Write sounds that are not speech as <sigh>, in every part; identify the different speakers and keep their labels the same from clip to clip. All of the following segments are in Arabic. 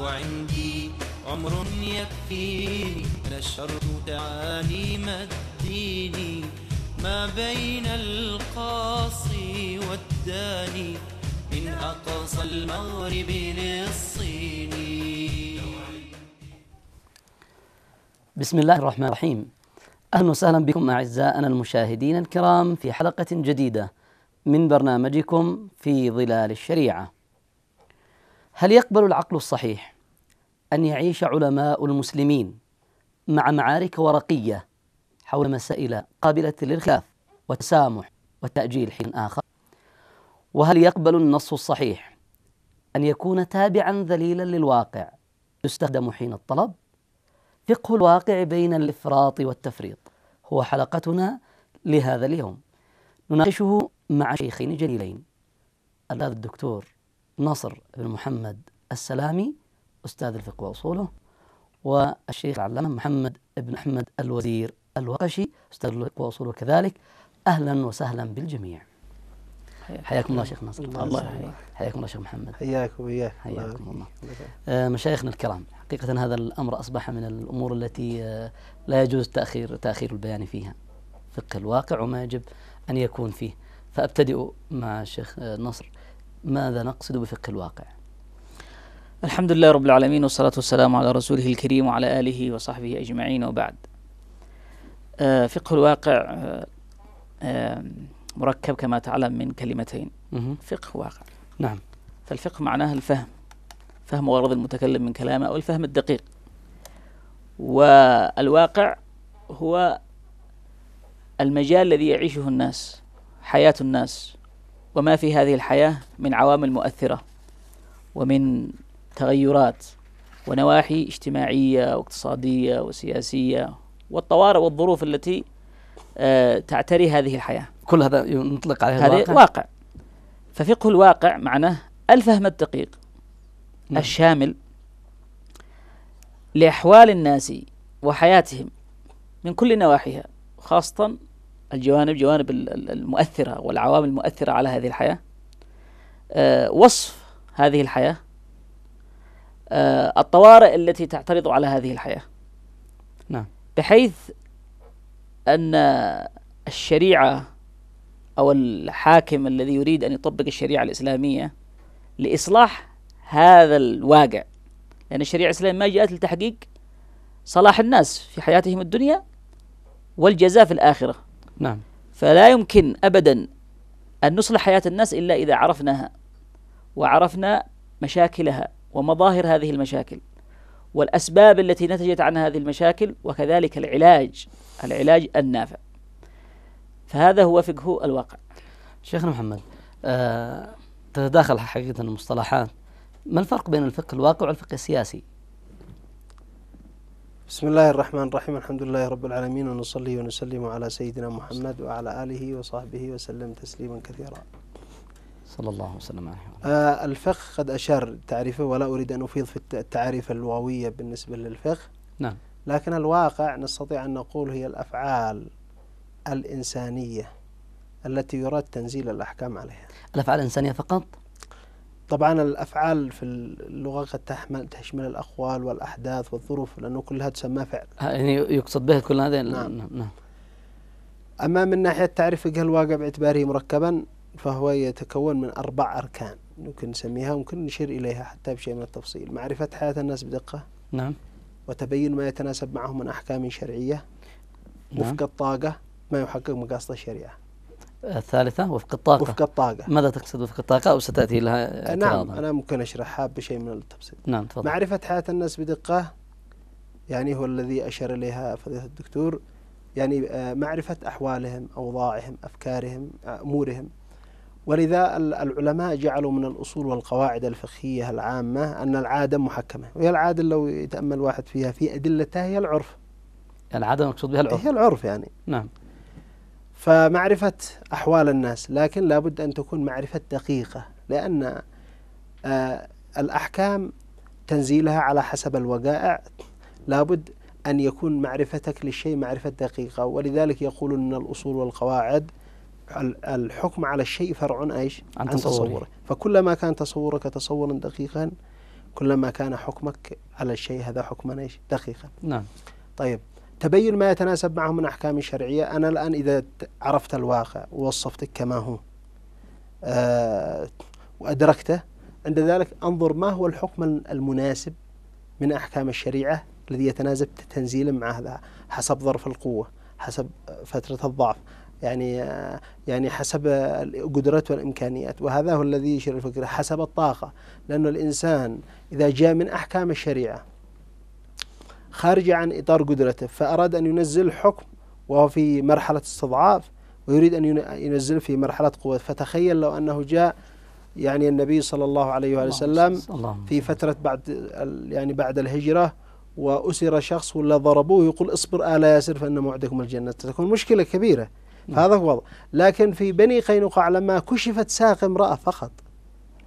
Speaker 1: وعندي عمر يكفيني الشرط تعاليم مديني ما بين القاصي والداني من أقصى المغرب للصين
Speaker 2: بسم الله الرحمن الرحيم أهلا وسهلا بكم أعزائنا المشاهدين الكرام في حلقة جديدة من برنامجكم في ظلال الشريعه هل يقبل العقل الصحيح أن يعيش علماء المسلمين مع معارك ورقية حول مسائل قابلة للخلاف والتسامح والتأجيل حين آخر وهل يقبل النص الصحيح أن يكون تابعا ذليلا للواقع يستخدم حين الطلب فقه الواقع بين الإفراط والتفريط هو حلقتنا لهذا اليوم نناقشه مع شيخين جليلين الأستاذ الدكتور نصر بن محمد السلامي أستاذ الفقه وأصوله والشيخ العلامة محمد بن أحمد الوزير الوقشي أستاذ الفقه وأصوله كذلك أهلا وسهلا بالجميع حياكم الله شيخ نصر الله, الله حياكم الله شيخ محمد حياكم
Speaker 3: وياك حياكم الله
Speaker 2: آه، مشايخنا الكرام حقيقة هذا الأمر أصبح من الأمور التي آه، لا يجوز تأخير تأخير البيان فيها فقه الواقع وما يجب أن يكون فيه فأبتدئ مع الشيخ آه، نصر ماذا نقصد بفقه الواقع
Speaker 4: الحمد لله رب العالمين والصلاة والسلام على رسوله الكريم وعلى آله وصحبه أجمعين وبعد آه، فقه الواقع آه، آه، مركب كما تعلم من كلمتين فقه واقع نعم فالفقه معناه الفهم فهم غرض المتكلم من كلامه أو الفهم الدقيق والواقع هو المجال الذي يعيشه الناس حياة الناس وما في هذه الحياة من عوامل مؤثرة ومن تغيرات ونواحي اجتماعية واقتصادية وسياسية والطوارئ والظروف التي آه، تعتري هذه الحياة
Speaker 2: كل هذا ينطلق عليه هذا الواقع واقع
Speaker 4: ففقه الواقع معناه الفهم الدقيق نعم. الشامل لأحوال الناس وحياتهم من كل نواحيها خاصة الجوانب جوانب المؤثرة والعوامل المؤثرة على هذه الحياة آه، وصف هذه الحياة آه، الطوارئ التي تعترض على هذه الحياة نعم بحيث أن الشريعة أو الحاكم الذي يريد أن يطبق الشريعة الإسلامية لإصلاح هذا الواقع لأن الشريعة الإسلامية ما جاءت لتحقيق صلاح الناس في حياتهم الدنيا والجزاء في الآخرة نعم فلا يمكن أبدا أن نصلح حياة الناس إلا إذا عرفناها وعرفنا مشاكلها ومظاهر هذه المشاكل والأسباب التي نتجت عن هذه المشاكل وكذلك العلاج العلاج النافع
Speaker 2: فهذا هو فقه الواقع شيخنا محمد آه تتداخل حقيقة المصطلحات ما الفرق بين الفقه الواقع والفقه السياسي
Speaker 3: بسم الله الرحمن الرحيم الحمد لله رب العالمين ونصلي ونسلم على سيدنا محمد وعلى آله وصحبه وسلم تسليما كثيرا
Speaker 2: صلى الله وسلم عليه
Speaker 3: آه الفقه قد أشار تعريفه ولا أريد أن أفيض في التعريف اللغوية بالنسبة للفقه نعم لكن الواقع نستطيع أن نقول هي الأفعال الإنسانية التي يراد تنزيل الأحكام عليها
Speaker 2: الأفعال الإنسانية فقط
Speaker 3: طبعا الافعال في اللغه قد تحمل تشمل الاقوال والاحداث والظروف لانه كلها تسمى فعل.
Speaker 2: يعني يقصد بها كل
Speaker 3: هذا نعم. نعم. نعم. اما من ناحيه تعريف فقه الواقع باعتباره مركبا فهو يتكون من اربع اركان يمكن نسميها وممكن نشير اليها حتى بشيء من التفصيل، معرفه حياه الناس بدقه. نعم. وتبين ما يتناسب معه من احكام شرعيه. نعم. وفق الطاقه ما يحقق مقاصد الشريعه.
Speaker 2: الثالثة وفق الطاقة وفق الطاقة ماذا تقصد وفق الطاقة أو ستأتي لها نعم أنا
Speaker 3: ممكن أشرحها بشيء من التبسيط نعم تفضل معرفة حياة الناس بدقة يعني هو الذي أشار إليها فضيلة الدكتور يعني آه، معرفة أحوالهم أوضاعهم أفكارهم أمورهم ولذا العلماء جعلوا من الأصول والقواعد الفقهية العامة أن العادة محكمة وهي العادة لو يتأمل واحد فيها في أدلتها هي العرف
Speaker 2: يعني العادة مقصود بها العرف
Speaker 3: هي العرف يعني نعم فمعرفة أحوال الناس لكن لابد أن تكون معرفة دقيقة لأن آه، الأحكام تنزيلها على حسب الوقائع لابد أن يكون معرفتك للشيء معرفة دقيقة ولذلك يقولون أن الأصول والقواعد الحكم على الشيء فرع ايش؟ عن, تصوره. تصوره فكلما كان تصورك تصورا دقيقا كلما كان حكمك على الشيء هذا حكما ايش؟ دقيقا. نعم. طيب تبين ما يتناسب معه من أحكام شرعية أنا الآن إذا عرفت الواقع ووصفتك كما هو أه وأدركته عند ذلك أنظر ما هو الحكم المناسب من أحكام الشريعة الذي يتناسب تنزيلا مع هذا حسب ظرف القوة حسب فترة الضعف يعني آه، يعني حسب القدرات والامكانيات وهذا هو الذي يشير الفكره حسب الطاقه لانه الانسان اذا جاء من احكام الشريعه خارجة عن إطار قدرته فأراد أن ينزل الحكم وهو في مرحلة استضعاف ويريد أن ينزل في مرحلة قوة فتخيل لو أنه جاء يعني النبي صلى الله عليه وآله وسلم في فترة بعد يعني بعد الهجرة وأسر شخص ولا ضربوه يقول اصبر آل ياسر فإن موعدكم الجنة تكون مشكلة كبيرة نعم. هذا هو لكن في بني قينقاع لما كشفت ساق امرأة فقط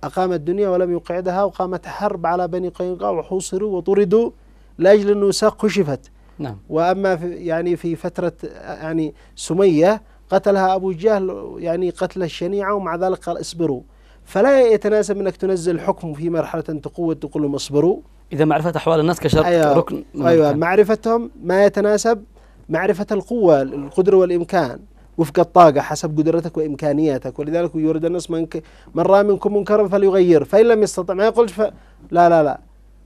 Speaker 3: أقام الدنيا ولم يقعدها وقامت حرب على بني قينقاع وحوصروا وطردوا لاجل انه ساق كشفت نعم واما في يعني في فتره يعني سميه قتلها ابو جهل يعني قتله شنيعه ومع ذلك قال اصبروا فلا يتناسب انك تنزل حكم في مرحله تقوى تقول لهم
Speaker 2: اصبروا اذا معرفه احوال الناس كشرط أيوة ركن ايوه كان. نعم.
Speaker 3: معرفتهم ما يتناسب معرفه القوه القدره والامكان وفق الطاقة حسب قدرتك وإمكانياتك ولذلك يورد الناس من, من رأى منكم منكرا فليغير فإن لم يستطع ما يقولش لا لا لا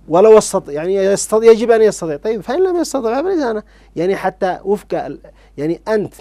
Speaker 3: ولو استطيع يعني يستطيع يجب ان يستطيع طيب فان لم يستطع فليس انا يعني حتى وفق يعني انت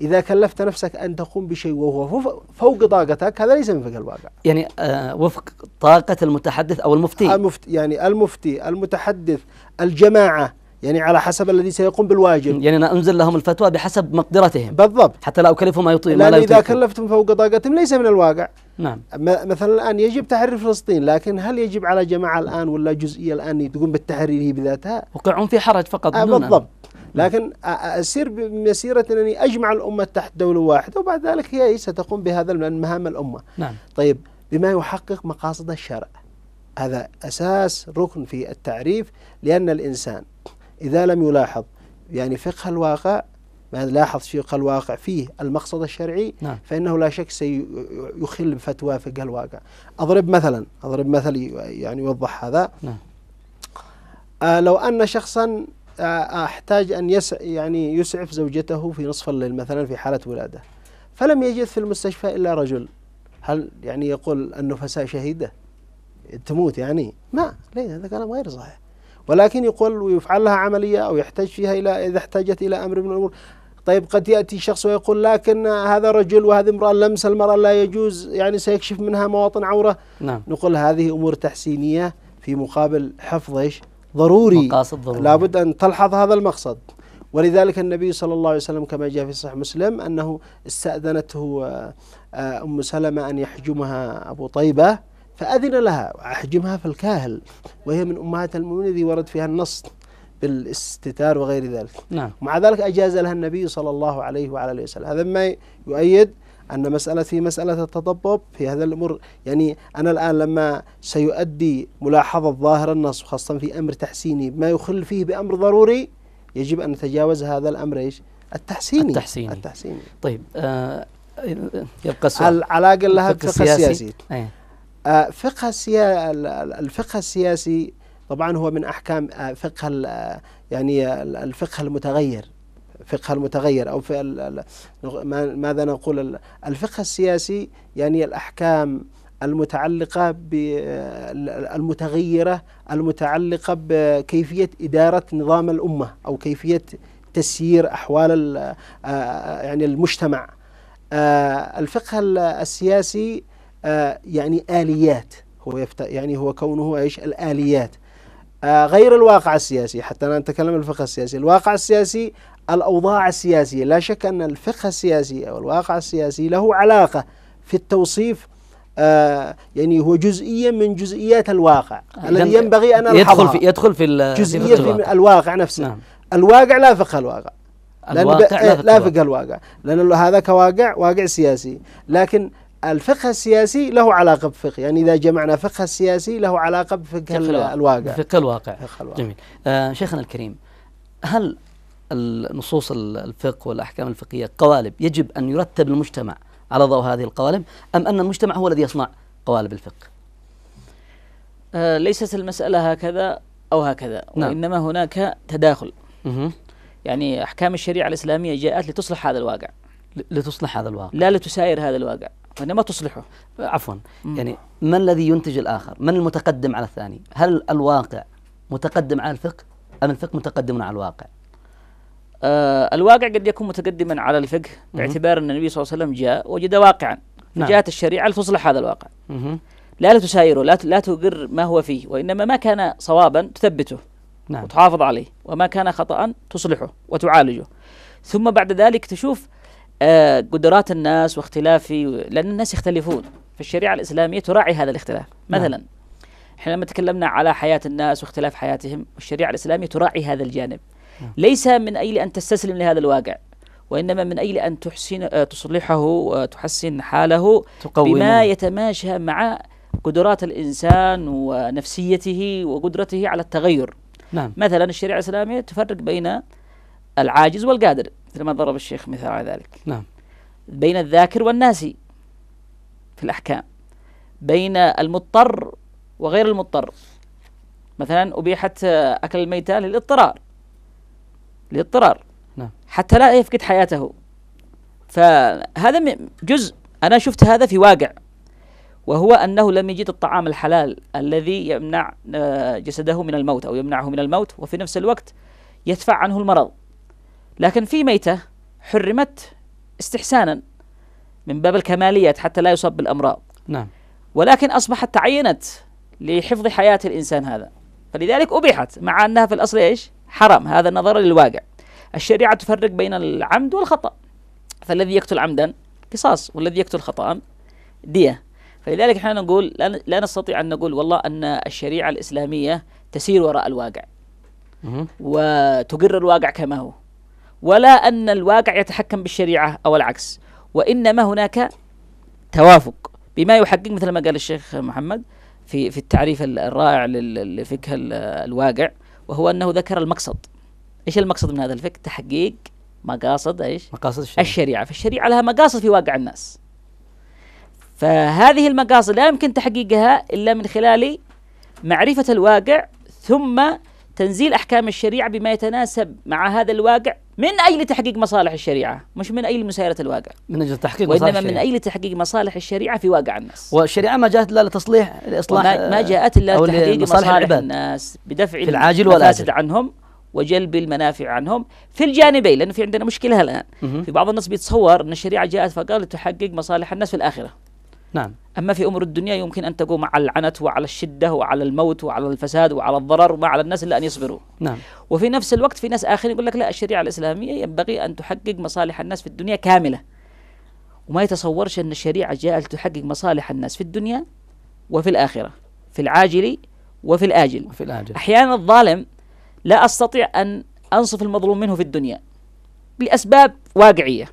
Speaker 3: إذا كلفت نفسك أن تقوم بشيء وهو فوق طاقتك هذا ليس من فقه الواقع
Speaker 2: يعني آه وفق طاقة المتحدث أو المفتي المفتي يعني
Speaker 3: المفتي المتحدث الجماعة يعني على حسب الذي سيقوم بالواجب يعني أنا أنزل
Speaker 2: لهم الفتوى بحسب مقدرتهم بالضبط حتى لا أكلفهم ما يطيق لأن لا إذا
Speaker 3: كلفتهم فوق طاقتهم ليس من الواقع نعم مثلا الآن يجب تحرير فلسطين لكن هل يجب على جماعة الآن ولا جزئية الآن تقوم بالتحرير هي بذاتها
Speaker 2: وقعون في حرج فقط آه بالضبط
Speaker 3: لكن أسير بمسيرة أنني أجمع الأمة تحت دولة واحدة وبعد ذلك هي ستقوم بهذا من مهام الأمة نعم طيب بما يحقق مقاصد الشرع هذا أساس ركن في التعريف لأن الإنسان إذا لم يلاحظ يعني فقه الواقع ما يعني لاحظ فقه الواقع فيه المقصد الشرعي نعم. فإنه لا شك سيخل فتوى فقه الواقع أضرب مثلا أضرب مثل يعني يوضح هذا نعم. آه لو أن شخصا آه، احتاج أن يسع يعني يسعف زوجته في نصف الليل مثلا في حالة ولادة فلم يجد في المستشفى إلا رجل هل يعني يقول النفساء شهيدة تموت يعني ما ليه هذا كلام غير صحيح ولكن يقول ويفعل لها عملية أو يحتاج فيها إلى إذا احتاجت إلى أمر من الأمور طيب قد يأتي شخص ويقول لكن هذا رجل وهذه امرأة لمس المرأة لا يجوز يعني سيكشف منها مواطن عورة نعم. نقول هذه أمور تحسينية في مقابل حفظ إيش ضروري مقاصد ضروري لابد أن تلحظ هذا المقصد ولذلك النبي صلى الله عليه وسلم كما جاء في صحيح مسلم أنه استأذنته آه، آه، أم سلمة أن يحجمها أبو طيبة فأذن لها وأحجمها في الكاهل وهي من أمهات المؤمنين الذي ورد فيها النص بالاستتار وغير ذلك نعم. ومع ذلك أجاز لها النبي صلى الله عليه وعلى آله وسلم هذا ما يؤيد أن مسألة في مسألة التطبب في هذا الأمر يعني أنا الآن لما سيؤدي ملاحظة ظاهر النص خاصة في أمر تحسيني ما يخل فيه بأمر ضروري يجب أن نتجاوز هذا الأمر إيش التحسيني التحسيني, التحسيني. طيب آه يبقى سؤال العلاقة لها بفقه السياسي, السياسي. أيه. آه، فقه الفقه السياسي طبعا هو من احكام آه، فقه آه، يعني الفقه المتغير فقه المتغير او في ماذا نقول الفقه السياسي يعني الاحكام المتعلقه بالمتغيره المتعلقه بكيفيه اداره نظام الامه او كيفيه تسيير احوال يعني المجتمع الفقه السياسي آه، يعني آليات هو يفت... يعني هو كونه ايش الآليات آه، غير الواقع السياسي حتى لا نتكلم الفقه السياسي الواقع السياسي الأوضاع السياسية لا شك أن الفقه السياسي أو الواقع السياسي له علاقة في التوصيف آه، يعني هو جزئية من جزئيات الواقع الذي ينبغي أن يدخل في
Speaker 2: يدخل في جزئية في الواقع.
Speaker 3: الواقع نفسه نعم. الواقع لا فقه الواقع
Speaker 2: الواقع لا فقه
Speaker 3: الواقع لأن هذا كواقع واقع سياسي لكن الفقه السياسي له علاقة بفقه يعني إذا جمعنا فقه السياسي له علاقة بفقه الواقع بفقه
Speaker 2: الواقع, فقه الواقع. جميل آه شيخنا الكريم هل النصوص الفقه والأحكام الفقهية قوالب يجب أن يرتب المجتمع على ضوء هذه القوالب أم أن المجتمع هو الذي يصنع قوالب الفقه
Speaker 4: آه ليست المسألة هكذا أو هكذا نعم. وإنما هناك تداخل مه. يعني أحكام الشريعة الإسلامية جاءت لتصلح هذا الواقع
Speaker 2: لتصلح هذا الواقع لا لتساير هذا الواقع وانما يعني تصلحه عفوا يعني ما الذي ينتج الاخر؟ من المتقدم على الثاني؟ هل الواقع متقدم على الفقه ام الفقه متقدم على الواقع؟
Speaker 4: آه الواقع قد يكون متقدما على الفقه باعتبار ان النبي صلى الله عليه وسلم جاء وجد واقعا نعم. فجاءت نعم. الشريعه لتصلح هذا الواقع. مه. لا تسايره لا لا تقر ما هو فيه وانما ما كان صوابا تثبته نعم. وتحافظ عليه وما كان خطا تصلحه وتعالجه ثم بعد ذلك تشوف آه، قدرات الناس واختلافي لأن الناس يختلفون فالشريعة الإسلامية تراعي هذا الاختلاف نعم. مثلا احنا لما تكلمنا على حياة الناس واختلاف حياتهم والشريعة الإسلامية تراعي هذا الجانب نعم. ليس من أجل أن تستسلم لهذا الواقع وإنما من أجل أن تحسن آه، تصلحه وتحسن حاله بما يتماشى مع قدرات الإنسان ونفسيته وقدرته على التغير نعم. مثلا الشريعة الإسلامية تفرق بين العاجز والقادر مثل ما ضرب الشيخ مثال على ذلك نعم بين الذاكر والناسي في الأحكام بين المضطر وغير المضطر مثلا أبيحت أكل الميتة للاضطرار للاضطرار نعم. حتى لا يفقد حياته فهذا جزء أنا شفت هذا في واقع وهو أنه لم يجد الطعام الحلال الذي يمنع آه، جسده من الموت أو يمنعه من الموت وفي نفس الوقت يدفع عنه المرض لكن في ميتة حرمت استحسانا من باب الكماليات حتى لا يصاب بالأمراض نعم ولكن أصبحت تعينت لحفظ حياة الإنسان هذا فلذلك أبيحت مع أنها في الأصل إيش حرام هذا نظرا للواقع الشريعة تفرق بين العمد والخطأ فالذي يقتل عمدا قصاص والذي يقتل خطأ دية فلذلك احنا نقول لا نستطيع أن نقول والله أن الشريعة الإسلامية تسير وراء الواقع وتقر الواقع كما هو ولا أن الواقع يتحكم بالشريعة أو العكس وإنما هناك توافق بما يحقق مثل ما قال الشيخ محمد في في التعريف الرائع لفقه الواقع وهو أنه ذكر المقصد إيش المقصد من هذا الفقه تحقيق مقاصد إيش مقاصد الشريعة الشريعة فالشريعة لها مقاصد في واقع الناس فهذه المقاصد لا يمكن تحقيقها إلا من خلال معرفة الواقع ثم تنزيل أحكام الشريعة بما يتناسب مع هذا الواقع من أجل تحقيق مصالح الشريعة مش من أجل مسايرة الواقع من أجل تحقيق مصالح وإنما من أجل تحقيق مصالح الشريعة في واقع الناس
Speaker 2: والشريعة ما جاءت إلا لتصليح الإصلاح ما جاءت إلا لتحقيق مصالح,
Speaker 4: الناس بدفع في العاجل والآجل عنهم وجلب المنافع عنهم في الجانبين لأنه في عندنا مشكلة الآن في بعض الناس بيتصور أن الشريعة جاءت فقال لتحقق مصالح الناس في الآخرة نعم أما في أمور الدنيا يمكن أن تقوم على العنت وعلى الشدة وعلى الموت وعلى الفساد وعلى الضرر على الناس إلا أن يصبروا نعم وفي نفس الوقت في ناس آخرين يقول لك لا الشريعة الإسلامية ينبغي أن تحقق مصالح الناس في الدنيا كاملة وما يتصورش أن الشريعة جاءت تحقق مصالح الناس في الدنيا وفي الآخرة في العاجل وفي الآجل وفي الآجل أحيانا الظالم لا أستطيع أن أنصف المظلوم منه في الدنيا لأسباب واقعية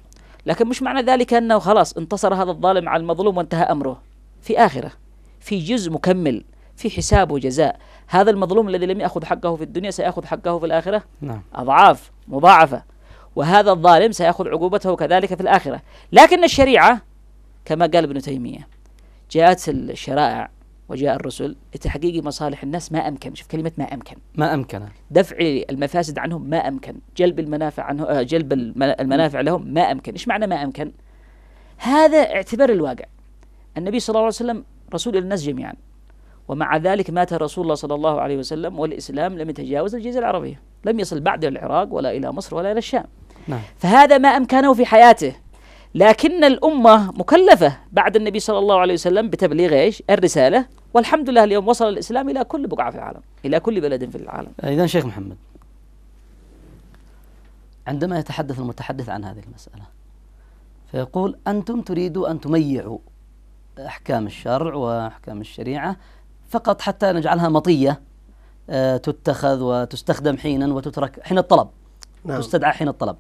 Speaker 4: لكن مش معنى ذلك أنه خلاص انتصر هذا الظالم على المظلوم وانتهى أمره في آخرة في جزء مكمل في حساب وجزاء هذا المظلوم الذي لم يأخذ حقه في الدنيا سيأخذ حقه في الآخرة نعم. أضعاف مضاعفة وهذا الظالم سيأخذ عقوبته كذلك في الآخرة لكن الشريعة كما قال ابن تيمية جاءت الشرائع وجاء الرسل لتحقيق مصالح الناس ما امكن شوف كلمه ما امكن ما امكن دفع المفاسد عنهم ما امكن جلب المنافع عنه آه، جلب المنافع لهم ما امكن ايش معنى ما امكن هذا اعتبار الواقع النبي صلى الله عليه وسلم رسول الناس جميعا ومع ذلك مات رسول الله صلى الله عليه وسلم والإسلام لم يتجاوز الجزيرة العربية لم يصل بعد العراق ولا إلى مصر ولا إلى الشام نعم. فهذا ما أمكنه في حياته لكن الأمة مكلفة بعد النبي صلى الله عليه وسلم بتبليغ إيش الرسالة والحمد لله اليوم وصل الإسلام إلى كل بقعة في العالم إلى كل بلد في العالم
Speaker 2: إذا شيخ محمد عندما يتحدث المتحدث عن هذه المسألة فيقول أنتم تريدوا أن تميعوا أحكام الشرع وأحكام الشريعة فقط حتى نجعلها مطية آه، تتخذ وتستخدم حينا وتترك حين الطلب نعم. تستدعى حين الطلب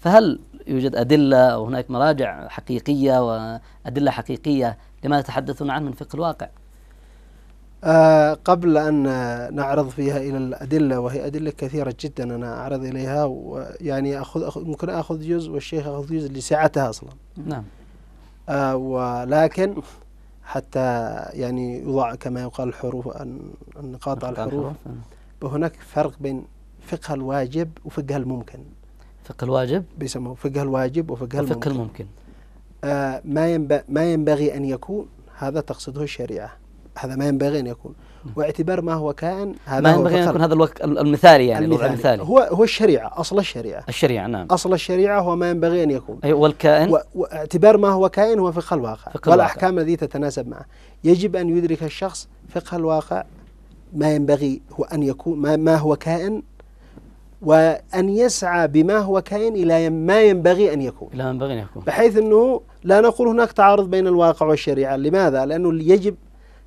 Speaker 2: فهل يوجد أدلة وهناك مراجع حقيقية وأدلة حقيقية لما يتحدثون عنه من فقه الواقع
Speaker 3: أه قبل أن نعرض فيها إلى الأدلة وهي أدلة كثيرة جدا أنا أعرض إليها ويعني أخذ, أخذ ممكن أخذ جزء والشيخ أخذ جزء لسعتها أصلا نعم أه ولكن حتى يعني يوضع كما يقال الحروف النقاط على الحروف نعم. هناك فرق بين فقه الواجب وفقه الممكن
Speaker 2: فقه الواجب
Speaker 3: بيسموه فقه الواجب وفقه الممكن فقه الممكن آه ما ينبغي ما ينبغي ان يكون هذا تقصده الشريعه هذا ما ينبغي ان يكون نعم. واعتبار ما هو كائن هذا ما ينبغي ان يكون هذا
Speaker 2: الوقت المثالي يعني المثالي, المثالي هو
Speaker 3: هو الشريعه اصل الشريعه
Speaker 2: الشريعه نعم اصل
Speaker 3: الشريعه هو ما ينبغي ان يكون
Speaker 2: اي والكائن
Speaker 3: واعتبار ما هو كائن هو فقه الواقع فقه والاحكام التي تتناسب معه يجب ان يدرك الشخص فقه الواقع ما ينبغي هو ان يكون ما, ما هو كائن وأن يسعى بما هو كائن إلى ما ينبغي أن يكون إلى ما ينبغي أن يكون بحيث أنه لا نقول هناك تعارض بين الواقع والشريعة لماذا؟ لأنه يجب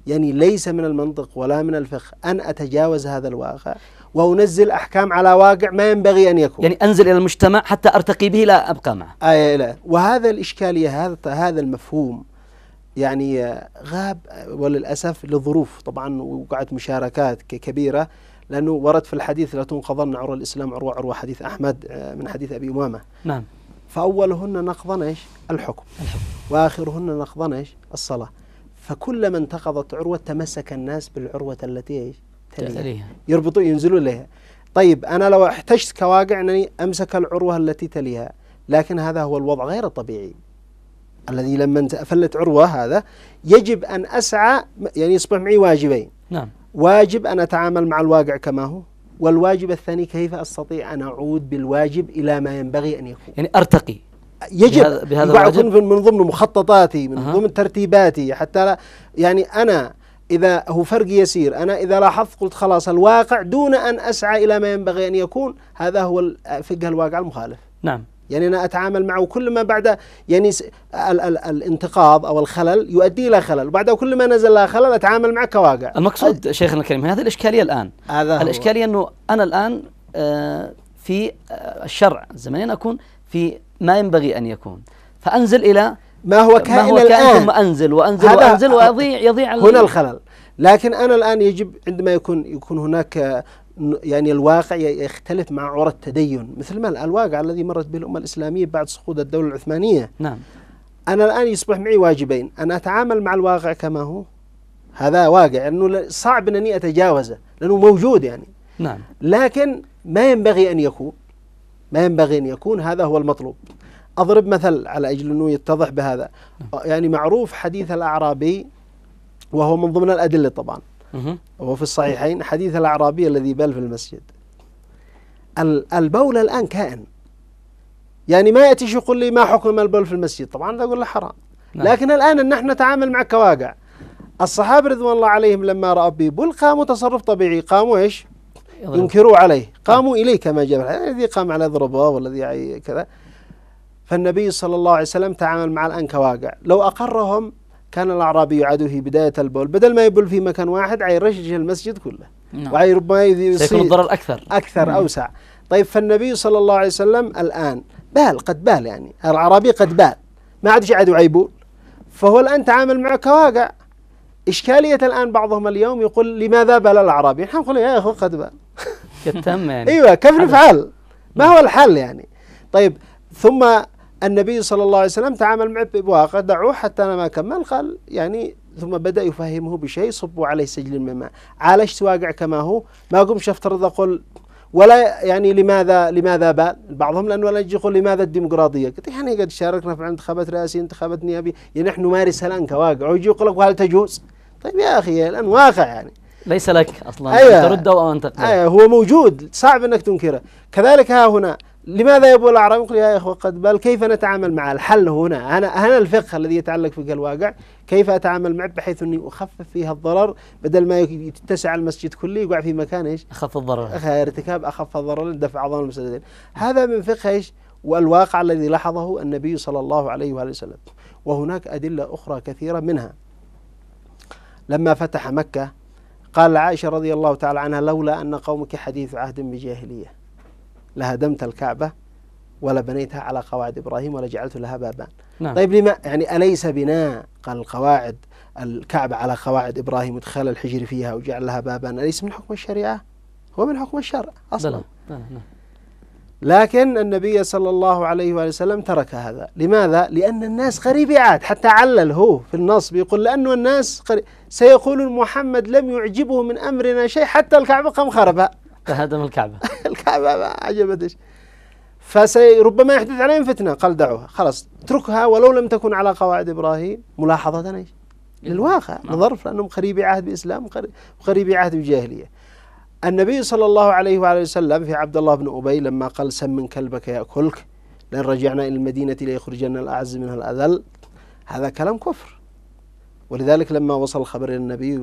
Speaker 3: يعني ليس من المنطق ولا من الفقه أن أتجاوز هذا الواقع وأنزل أحكام على واقع ما ينبغي أن يكون
Speaker 2: يعني أنزل إلى المجتمع حتى أرتقي به لا أبقى معه
Speaker 3: أي آه، لا وهذا الإشكالية هذا هذا المفهوم يعني آه، غاب آه، وللأسف لظروف طبعا وقعت مشاركات كبيرة لأنه ورد في الحديث لا تنقضن عروة الإسلام عروة عروة حديث أحمد آه، من حديث أبي أمامة نعم فأولهن نقضن إيش الحكم, الحكم. وآخرهن نقضن إيش الصلاة فكلما انتقضت عروة تمسك الناس بالعروة التي إيش تليها يربطوا ينزلوا لها طيب أنا لو احتجت كواقع أنني أمسك العروة التي تليها لكن هذا هو الوضع غير الطبيعي الذي لما فلت عروة هذا يجب أن أسعى يعني يصبح معي واجبين نعم واجب أن أتعامل مع الواقع كما هو والواجب الثاني كيف أستطيع أن أعود بالواجب إلى ما ينبغي أن يكون يعني أرتقي
Speaker 2: يجب بهذا, بهذا الواجب
Speaker 3: من ضمن مخططاتي من أه. ضمن ترتيباتي حتى لا يعني أنا إذا هو فرق يسير أنا إذا لاحظت قلت خلاص الواقع دون أن أسعى إلى ما ينبغي أن يكون هذا هو فقه الواقع المخالف نعم يعني أنا أتعامل معه كل ما بعد يعني ال ال الانتقاض أو الخلل يؤدي إلى
Speaker 2: خلل وبعده كل ما نزل لها خلل أتعامل معه كواقع المقصود أ... شيخنا الكريم هذه الإشكالية الآن هذا هو. الإشكالية أنه أنا الآن آه، في آه، الشرع انا أكون في ما ينبغي أن يكون فأنزل إلى ما هو كائن, ما هو كائن الآن ثم أنزل وأنزل وأنزل ويضيع يضيع هنا الخلل
Speaker 3: لكن انا الان يجب عندما يكون يكون هناك يعني الواقع يختلف مع عرى التدين مثل ما الواقع الذي مرت به الأمة الإسلامية بعد سقوط الدولة العثمانية نعم أنا الآن يصبح معي واجبين أن أتعامل مع الواقع كما هو هذا واقع أنه صعب أنني أتجاوزه لأنه موجود يعني نعم لكن ما ينبغي أن يكون ما ينبغي أن يكون هذا هو المطلوب أضرب مثل على أجل أنه يتضح بهذا نعم. يعني معروف حديث الأعرابي وهو من ضمن الأدلة طبعا وفي الصحيحين حديث الأعرابي الذي بال في المسجد البول الآن كائن يعني ما يأتيش يقول لي ما حكم البول في المسجد طبعا أقول له حرام نعم. لكن الآن أن نحن نتعامل مع كواقع الصحابة رضوان الله عليهم لما رأوا ببول قاموا تصرف طبيعي قاموا إيش ينكروا عليه نعم. قاموا إليه كما جاء الذي قام على ضربه والذي يعني كذا فالنبي صلى الله عليه وسلم تعامل مع الآن كواقع لو أقرهم كان الأعرابي في بداية البول بدل ما يبول في مكان واحد عيرشج المسجد كله نعم. ربما يصير الضرر أكثر أكثر مم. أوسع طيب فالنبي صلى الله عليه وسلم الآن بال قد بال يعني الأعرابي قد بال ما عاد يعاد يبول فهو الآن تعامل معه كواقع إشكالية الآن بعضهم اليوم يقول لماذا بال الأعرابي نحن نقول يا أخو قد بال
Speaker 2: كتم يعني <laughs> أيوة كيف نفعل
Speaker 3: ما هو نعم. الحل يعني طيب ثم النبي صلى الله عليه وسلم تعامل معه بواقع دعوه حتى أنا ما كمل قال يعني ثم بدأ يفهمه بشيء صبوا عليه سجل من ماء عالجت واقع كما هو ما قمش افترض أقول ولا يعني لماذا لماذا باء بعضهم لأنه لا يقول لماذا الديمقراطية قلت يعني قد شاركنا في انتخابات رئاسية انتخابات نيابية يعني نحن نمارس الآن كواقع ويجي يقول لك وهل تجوز طيب يا أخي الآن واقع يعني
Speaker 2: ليس لك اصلا أيوة. ترده
Speaker 3: او ان تقبله أيوة هو موجود صعب انك تنكره كذلك ها هنا لماذا يبول العرب يقول يا اخوه قد بل كيف نتعامل معه الحل هنا انا هنا الفقه الذي يتعلق في الواقع كيف اتعامل معه بحيث اني اخفف فيها الضرر بدل ما يتسع المسجد كله يقع في مكان ايش؟ اخف الضرر ارتكاب اخف الضرر دفع اعظم المسددين هذا من فقه ايش؟ والواقع الذي لاحظه النبي صلى الله عليه واله وسلم وهناك ادله اخرى كثيره منها لما فتح مكه قال عائشة رضي الله تعالى عنها لولا أن قومك حديث عهد بجاهلية لهدمت الكعبة ولا بنيتها على قواعد إبراهيم ولا جعلت لها بابان نعم. طيب لما يعني أليس بناء قال القواعد الكعبة على قواعد إبراهيم ودخل الحجر فيها وجعل لها بابان أليس من حكم الشريعة هو من حكم الشرع أصلا نعم. نعم. لكن النبي صلى الله عليه وآله وسلم ترك هذا لماذا؟ لأن الناس غريبعات حتى علل هو في النص بيقول لأنه الناس غريب سيقولون محمد لم يعجبه من أمرنا شيء حتى الكعبة قام خربها فهدم الكعبة <laughs> الكعبة ما عجبتش فسربما يحدث عليهم فتنة قال دعوها خلاص اتركها ولو لم تكن على قواعد إبراهيم ملاحظة إيه. للواقع نعم. نظرف لأنهم قريبي عهد بإسلام وقريبي عهد بجاهلية النبي صلى الله عليه وآله وسلم في عبد الله بن أبي لما قال سمن كلبك يأكلك لئن رجعنا إلى المدينة ليخرجن الأعز منها الأذل هذا كلام كفر ولذلك لما وصل الخبر إلى النبي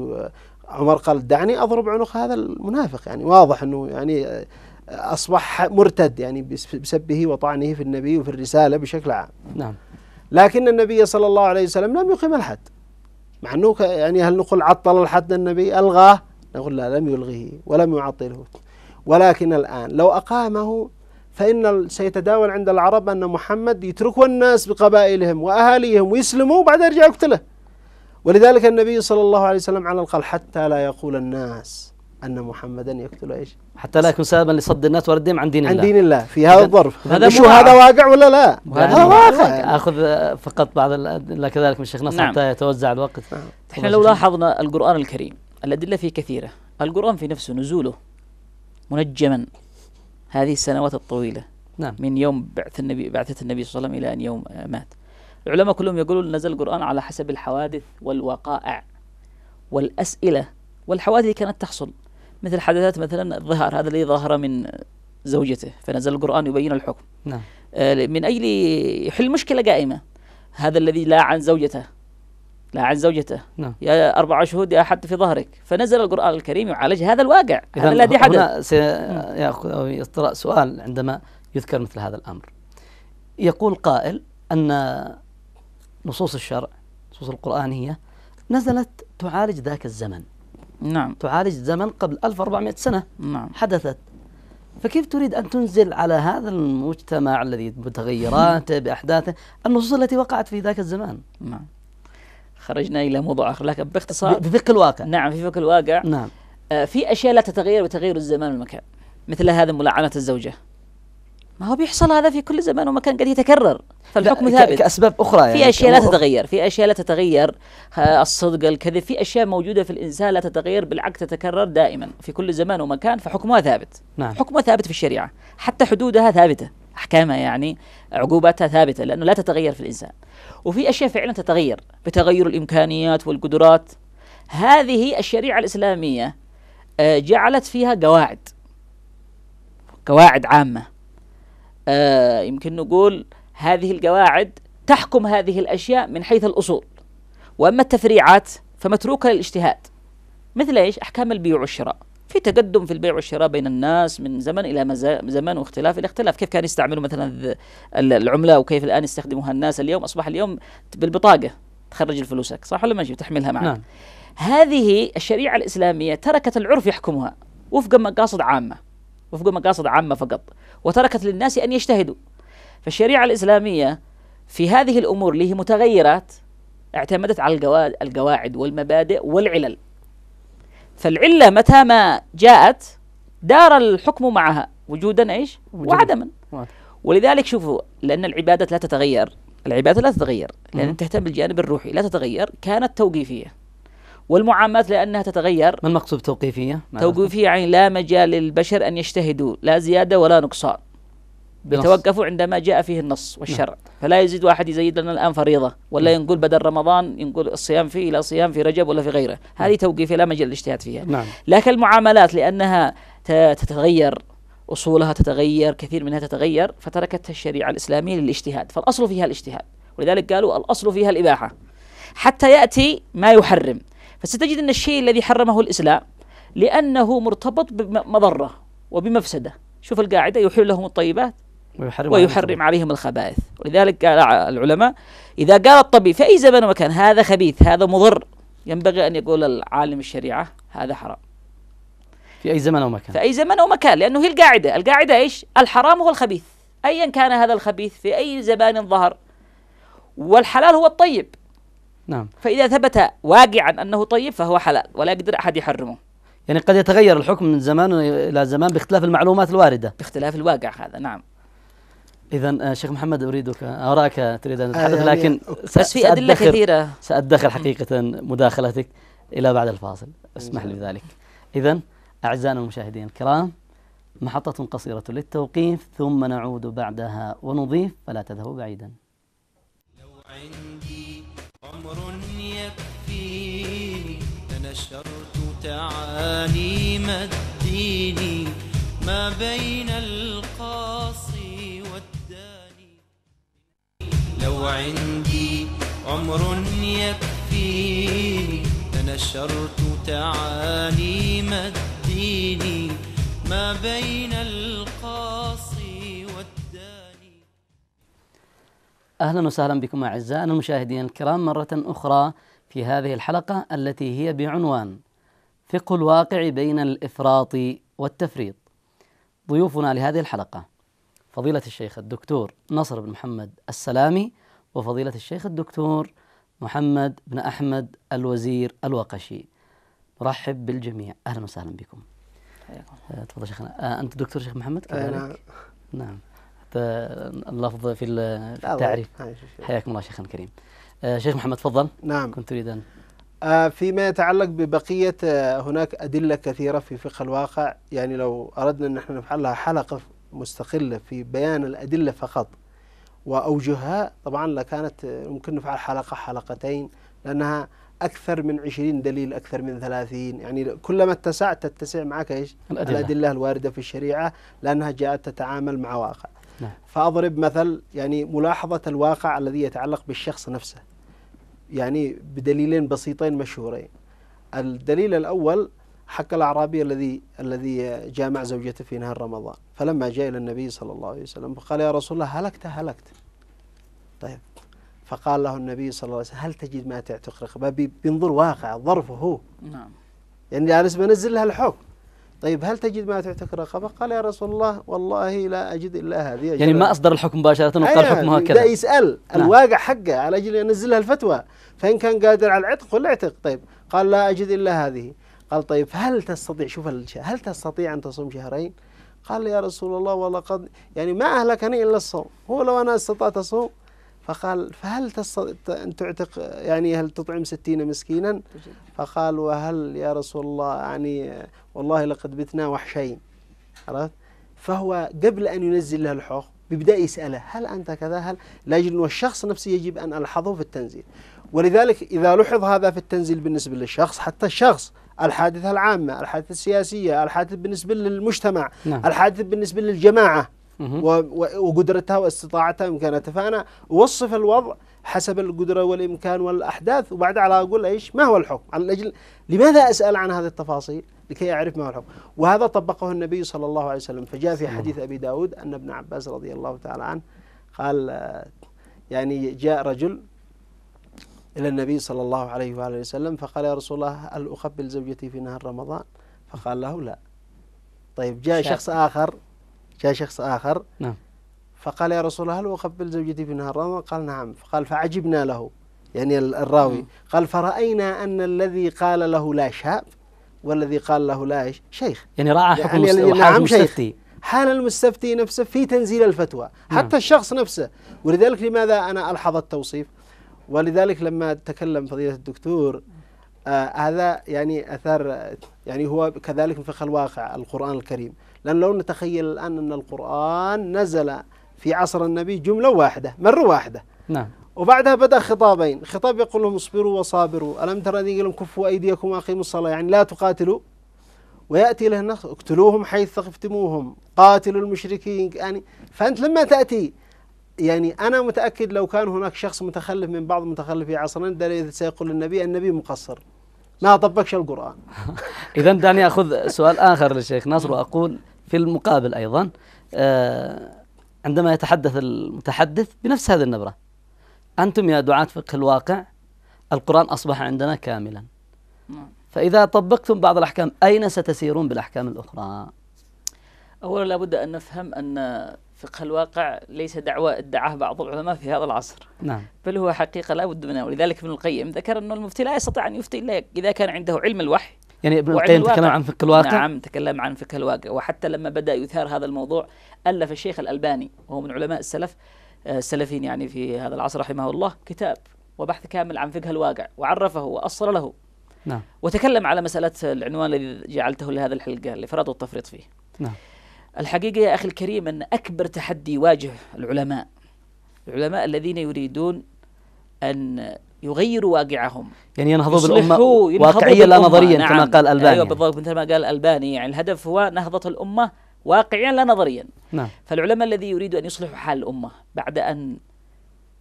Speaker 3: عمر قال دعني أضرب عنق هذا المنافق يعني واضح أنه يعني أصبح مرتد يعني بسبه وطعنه في النبي وفي الرسالة بشكل عام نعم لكن النبي صلى الله عليه وسلم لم يقم الحد مع أنه يعني هل نقول عطل الحد النبي ألغاه نقول لا لم يلغه ولم يعطله ولكن الآن لو أقامه فإن سيتداول عند العرب أن محمد يتركه الناس بقبائلهم وأهاليهم ويسلموا وبعدين يرجع يقتله ولذلك النبي صلى الله عليه وسلم على القال حتى لا يقول الناس أن محمدا يقتل
Speaker 2: إيش حتى لا يكون سببا لصد الناس وردهم عن دين الله عن دين الله في هذا الظرف هذا شو هذا
Speaker 3: واقع ولا
Speaker 4: لا هذا واقع
Speaker 2: أخذ فقط بعض كذلك من الشيخ نصر نعم. حتى يتوزع الوقت
Speaker 4: نعم. احنا لو لاحظنا القرآن الكريم الأدلة فيه كثيرة القرآن في نفسه نزوله منجما هذه السنوات الطويلة نعم. من يوم بعث النبي بعثة النبي صلى الله عليه وسلم إلى أن يوم مات العلماء كلهم يقولون نزل القرآن على حسب الحوادث والوقائع والأسئلة والحوادث كانت تحصل مثل حدثات مثلا الظهر هذا الذي ظهر من زوجته فنزل القرآن يبين الحكم نعم. آه، من أجل يحل مشكلة قائمة هذا الذي لا عن زوجته لا عن زوجته نعم. يا أربع شهود يا حد في ظهرك فنزل القرآن الكريم يعالج هذا الواقع هذا الذي حدث هنا
Speaker 2: سيأخذ نعم. أو يطرأ سؤال عندما يذكر مثل هذا الأمر يقول قائل أن نصوص الشرع نصوص القرآنية نزلت تعالج ذاك الزمن نعم تعالج زمن قبل 1400 سنة نعم حدثت فكيف تريد أن تنزل على هذا المجتمع الذي بتغيراته بأحداثه النصوص التي وقعت في ذاك الزمان نعم خرجنا إلى
Speaker 4: موضوع آخر لكن باختصار في فك الواقع نعم في فك الواقع نعم آه، في أشياء لا تتغير بتغير الزمان والمكان مثل هذا ملعنة الزوجة ما هو بيحصل هذا في كل زمان ومكان قد يتكرر فالحكم ثابت كأسباب أخرى يعني في أشياء لا تتغير في أشياء لا تتغير آه، الصدق الكذب في أشياء موجودة في الإنسان لا تتغير بالعكس تتكرر دائما في كل زمان ومكان فحكمها ثابت نعم. حكمها ثابت في الشريعة حتى حدودها ثابتة أحكامها يعني عقوباتها ثابتة لأنه لا تتغير في الإنسان وفي أشياء فعلا تتغير بتغير الإمكانيات والقدرات هذه الشريعة الإسلامية آه، جعلت فيها قواعد قواعد عامة آه، يمكن نقول هذه القواعد تحكم هذه الأشياء من حيث الأصول وأما التفريعات فمتروكة للاجتهاد مثل إيش أحكام البيع والشراء في تقدم في البيع والشراء بين الناس من زمن الى زمن واختلاف الى اختلاف، كيف كانوا يستعملوا مثلا العمله وكيف الان يستخدموها الناس اليوم اصبح اليوم بالبطاقه تخرج فلوسك صح ولا ما تحملها معك؟ نعم. هذه الشريعه الاسلاميه تركت العرف يحكمها وفق مقاصد عامه وفق مقاصد عامه فقط وتركت للناس ان يجتهدوا. فالشريعه الاسلاميه في هذه الامور اللي هي متغيرات اعتمدت على القواعد والمبادئ والعلل فالعلة متى ما جاءت دار الحكم معها وجودا ايش؟ وعدما ولذلك شوفوا لأن العبادة لا تتغير العبادة لا تتغير لأن تهتم بالجانب الروحي لا تتغير كانت توقيفية والمعاملات لأنها تتغير ما
Speaker 2: المقصود توقيفية؟ توقيفية
Speaker 4: يعني لا مجال للبشر أن يجتهدوا لا زيادة ولا نقصان يتوقفوا عندما جاء فيه النص والشرع نعم. فلا يزيد واحد يزيد لنا الآن فريضة ولا نعم. ينقل بدل رمضان ينقل الصيام فيه إلى صيام في رجب ولا في غيره نعم. هذه توقيفة لا مجال الاجتهاد فيها نعم. لكن المعاملات لأنها تتغير أصولها تتغير كثير منها تتغير فتركتها الشريعة الإسلامية للاجتهاد فالأصل فيها الاجتهاد ولذلك قالوا الأصل فيها الإباحة حتى يأتي ما يحرم فستجد أن الشيء الذي حرمه الإسلام لأنه مرتبط بمضرة وبمفسدة شوف القاعدة يحل لهم الطيبات
Speaker 2: ويحرم, ويحرم
Speaker 4: عليهم الخبائث ولذلك قال العلماء إذا قال الطبيب في أي زمن ومكان هذا خبيث هذا مضر ينبغي أن يقول العالم الشريعة هذا حرام
Speaker 2: في أي زمن ومكان في أي
Speaker 4: زمن ومكان لأنه هي القاعدة القاعدة إيش الحرام هو الخبيث أيا كان هذا الخبيث في أي زمان ظهر والحلال هو الطيب نعم فإذا ثبت واقعا أنه طيب فهو حلال ولا يقدر أحد يحرمه
Speaker 2: يعني قد يتغير الحكم من زمان إلى زمان باختلاف المعلومات الواردة
Speaker 4: باختلاف الواقع هذا نعم
Speaker 2: اذا آه، شيخ محمد اريدك آه، اراك تريد ان تتحدث آه، لكن بس يعني في ادله كثيره سادخر حقيقه مداخلتك الى بعد الفاصل اسمح لي بذلك اذا اعزائنا المشاهدين الكرام محطة قصيرة للتوقيف ثم نعود بعدها ونضيف فلا تذهبوا بعيدا لو
Speaker 1: عندي عمر يكفيني لنشرت تعاليم الدين ما بين القاصر لو عندي عمر يكفيني لنشرت تعاليم الدين ما بين القاصي والداني
Speaker 2: أهلا وسهلا بكم أعزائنا المشاهدين الكرام مرة أخرى في هذه الحلقة التي هي بعنوان فقه الواقع بين الإفراط والتفريط ضيوفنا لهذه الحلقة فضيلة الشيخ الدكتور نصر بن محمد السلامي وفضيلة الشيخ الدكتور محمد بن أحمد الوزير الوقشي نرحب بالجميع أهلا وسهلا بكم آه، تفضل شيخنا آه، أنت دكتور شيخ محمد نعم اللفظ في التعريف حياكم الله شيخنا الكريم آه، شيخ محمد تفضل نعم كنت تريد أن
Speaker 3: فيما يتعلق ببقية هناك أدلة كثيرة في فقه الواقع يعني لو أردنا أن نحن نفعلها حلقة مستقلة في بيان الأدلة فقط وأوجهها طبعا لكانت ممكن نفعل حلقة حلقتين لأنها أكثر من 20 دليل أكثر من 30 يعني كلما اتسعت تتسع معك إيش الأدلة. الأدلة الواردة في الشريعة لأنها جاءت تتعامل مع واقع نعم. فأضرب مثل يعني ملاحظة الواقع الذي يتعلق بالشخص نفسه يعني بدليلين بسيطين مشهورين الدليل الأول حق الأعرابي الذي الذي جامع زوجته في نهار رمضان فلما جاء إلى النبي صلى الله عليه وسلم فقال يا رسول الله هلكت هلكت طيب فقال له النبي صلى الله عليه وسلم هل تجد ما تعتق رقبة بينظر واقع ظرفه هو نعم يعني جالس بنزل لها الحكم طيب هل تجد ما تعتق رقبة قال يا رسول الله والله لا أجد إلا هذه يعني ما
Speaker 2: أصدر الحكم مباشرة وقال الحكم هكذا أيوة، ده
Speaker 3: يسأل نعم. الواقع حقه على أجل ينزل لها الفتوى فإن كان قادر على العتق فليعتق طيب قال لا أجد إلا هذه قال طيب هل تستطيع شوف هل تستطيع أن تصوم شهرين قال يا رسول الله والله قد يعني ما أهلكني إلا الصوم هو لو أنا استطعت أصوم فقال فهل تستطيع أن تعتق يعني هل تطعم ستين مسكينا فقال وهل يا رسول الله يعني والله لقد بتنا وحشين عرفت فهو قبل أن ينزل له الحوخ بيبدأ يسأله هل أنت كذا هل لأجل والشخص نفسه يجب أن ألحظه في التنزيل ولذلك إذا لحظ هذا في التنزيل بالنسبة للشخص حتى الشخص الحادثة العامة الحادثة السياسية الحادثة بالنسبة للمجتمع نعم. الحادثة بالنسبة للجماعة وقدرتها واستطاعتها وإمكانتها فانا اوصف الوضع حسب القدره والامكان والاحداث وبعد على اقول ايش ما هو الحكم على اجل لماذا اسال عن هذه التفاصيل لكي اعرف ما هو الحكم وهذا طبقه النبي صلى الله عليه وسلم فجاء في نعم. حديث ابي داود ان ابن عباس رضي الله تعالى عنه قال آه، يعني جاء رجل إلى النبي صلى الله عليه وآله وسلم فقال يا رسول الله هل أقبل زوجتي في نهار رمضان فقال له لا طيب جاء شاك. شخص آخر جاء شخص آخر نعم فقال يا رسول الله هل أقبل زوجتي في نهار رمضان قال نعم فقال فعجبنا له يعني الراوي نعم. قال فرأينا أن الذي قال له لا شاب والذي قال له لا إيش شيخ
Speaker 2: يعني راعى يعني حكم يعني نعم شيخ
Speaker 3: حال المستفتي نفسه في تنزيل الفتوى نعم. حتى نعم. الشخص نفسه ولذلك لماذا أنا ألحظ التوصيف ولذلك لما تكلم فضيلة الدكتور آه هذا يعني أثار يعني هو كذلك في الواقع القرآن الكريم لأن لو نتخيل الآن أن القرآن نزل في عصر النبي جملة واحدة مرة واحدة نعم وبعدها بدأ خطابين خطاب يقول لهم اصبروا وصابروا ألم ترى ذي لهم كفوا أيديكم وأقيموا الصلاة يعني لا تقاتلوا ويأتي له اقتلوهم حيث ثقفتموهم قاتلوا المشركين يعني فأنت لما تأتي يعني أنا متأكد لو كان هناك شخص متخلف من بعض متخلفي عصرنا سيقول النبي النبي مقصر ما طبقش القرآن
Speaker 2: <laughs> إذا دعني أخذ سؤال آخر للشيخ ناصر وأقول في المقابل أيضا آه، عندما يتحدث المتحدث بنفس هذه النبرة أنتم يا دعاة فقه الواقع القرآن أصبح عندنا كاملا نعم. فإذا طبقتم بعض الأحكام أين ستسيرون بالأحكام الأخرى؟
Speaker 4: أولا لابد أن نفهم أن فقه الواقع ليس دعوة ادعاه بعض العلماء في هذا العصر نعم. بل هو حقيقة لا بد منها ولذلك ابن القيم ذكر أن المفتي لا يستطيع أن يفتي إلا إذا كان عنده علم الوحي
Speaker 2: يعني ابن القيم تكلم عن فقه الواقع نعم
Speaker 4: تكلم عن فقه الواقع وحتى لما بدأ يثار هذا الموضوع ألف الشيخ الألباني وهو من علماء السلف آه، السلفيين يعني في هذا العصر رحمه الله كتاب وبحث كامل عن فقه الواقع وعرفه وأصل له نعم وتكلم على مسألة العنوان الذي جعلته لهذه الحلقة الإفراط والتفريط فيه نعم الحقيقة يا أخي الكريم أن أكبر تحدي يواجه العلماء العلماء الذين يريدون أن يغيروا واقعهم
Speaker 2: يعني ينهضوا بالأمة واقعيا لا نظريا نعم. كما قال الباني أيوة
Speaker 4: بالضبط مثل ما قال ألباني يعني الهدف هو نهضة الأمة واقعيا لا نظريا نعم. فالعلماء الذي يريد أن يصلحوا حال الأمة بعد أن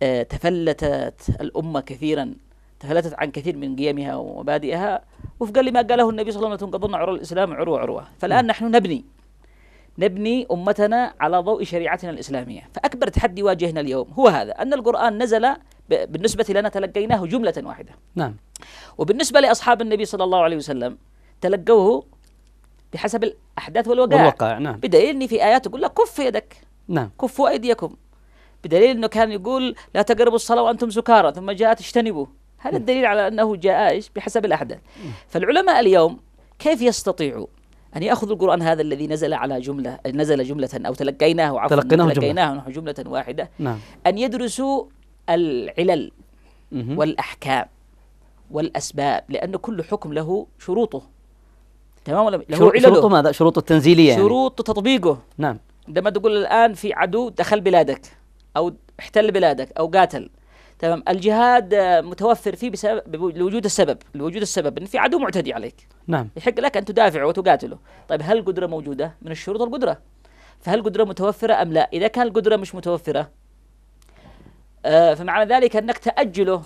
Speaker 4: آه، تفلتت الأمة كثيرا تفلتت عن كثير من قيمها ومبادئها وفقا لما قاله النبي صلى الله عليه وسلم تنقضون عروة الإسلام عروة عروة فالآن نعم. نحن نبني نبني أمتنا على ضوء شريعتنا الإسلامية فأكبر تحدي يواجهنا اليوم هو هذا أن القرآن نزل بالنسبة لنا تلقيناه جملة واحدة نعم وبالنسبة لأصحاب النبي صلى الله عليه وسلم تلقوه بحسب الأحداث والوقائع والوقع نعم بدليل أني في آيات تقول لك كف يدك نعم كفوا أيديكم بدليل أنه كان يقول لا تقربوا الصلاة وأنتم سكارى ثم جاءت اجتنبوا هذا نعم. الدليل على أنه جاء بحسب الأحداث نعم. فالعلماء اليوم كيف يستطيعوا أن يأخذوا القرآن هذا الذي نزل على جملة نزل جملة أو تلقيناه عفوا تلقيناه, تلقيناه نحو جملة واحدة نعم. أن يدرسوا العلل مهم. والأحكام والأسباب لأن كل حكم له شروطه
Speaker 2: تمام ولا له شروط شروطه ماذا؟ شروط التنزيلية يعني.
Speaker 4: شروط يعني. تطبيقه نعم عندما تقول الآن في عدو دخل بلادك أو احتل بلادك أو قاتل تمام الجهاد آه، متوفر فيه بسبب لوجود السبب لوجود السبب ان في عدو معتدي عليك نعم يحق لك ان تدافع وتقاتله طيب هل القدره موجوده من الشروط القدره فهل القدره متوفره ام لا اذا كان القدره مش متوفره آه فمعنى ذلك انك تاجله